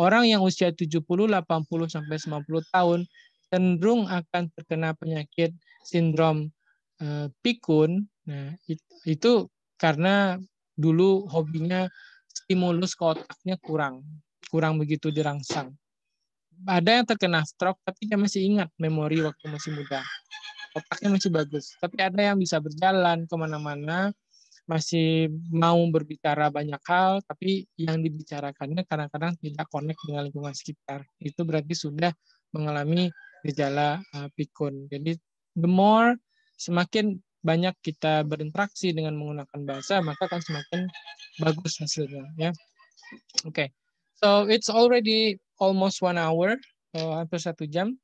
orang yang usia 70, 80 sampai 90 tahun cenderung akan terkena penyakit sindrom Eh, pikun nah, itu karena dulu hobinya stimulus ke otaknya kurang kurang begitu dirangsang ada yang terkena stroke tapi dia masih ingat memori waktu masih muda otaknya masih bagus tapi ada yang bisa berjalan kemana-mana masih mau berbicara banyak hal, tapi yang dibicarakannya kadang-kadang tidak connect dengan lingkungan sekitar. Itu berarti sudah mengalami gejala uh, pikun. Jadi the more semakin banyak kita berinteraksi dengan menggunakan bahasa, maka akan semakin bagus hasilnya. Ya, oke. Okay. So it's already almost one hour, so eh, hampir satu jam.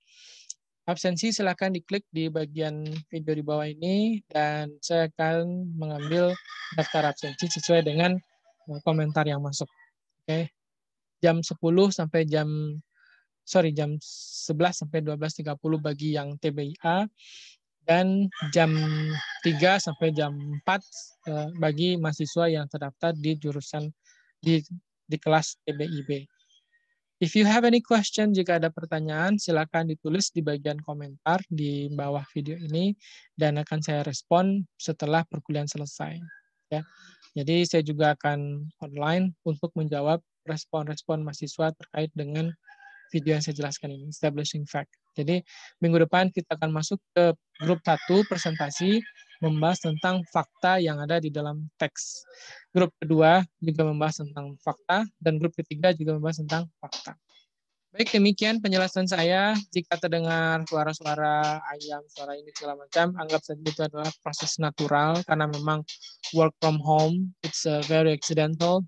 Absensi silahkan diklik di bagian video di bawah ini dan saya akan mengambil daftar absensi sesuai dengan eh, komentar yang masuk. Oke. Okay. Jam 10 sampai jam sorry jam 11 sampai 12.30 bagi yang TBIA dan jam 3 sampai jam 4 eh, bagi mahasiswa yang terdaftar di jurusan di, di kelas PBIB. If you have any question, jika ada pertanyaan, silakan ditulis di bagian komentar di bawah video ini dan akan saya respon setelah perkuliahan selesai. Ya. Jadi saya juga akan online untuk menjawab respon-respon mahasiswa terkait dengan video yang saya jelaskan ini, establishing fact. Jadi minggu depan kita akan masuk ke grup satu presentasi membahas tentang fakta yang ada di dalam teks. Grup kedua juga membahas tentang fakta dan grup ketiga juga membahas tentang fakta. Baik demikian penjelasan saya. Jika terdengar suara-suara ayam, suara ini segala macam, anggap saja itu adalah proses natural karena memang work from home it's very accidental.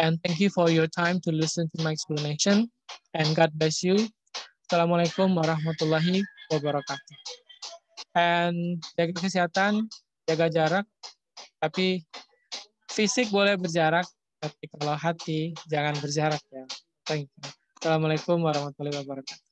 And thank you for your time to listen to my explanation and God bless you. Assalamualaikum warahmatullahi wabarakatuh. And jaga kesehatan, jaga jarak, tapi fisik boleh berjarak, tapi kalau hati jangan berjarak ya. Thank you. Assalamualaikum warahmatullahi wabarakatuh.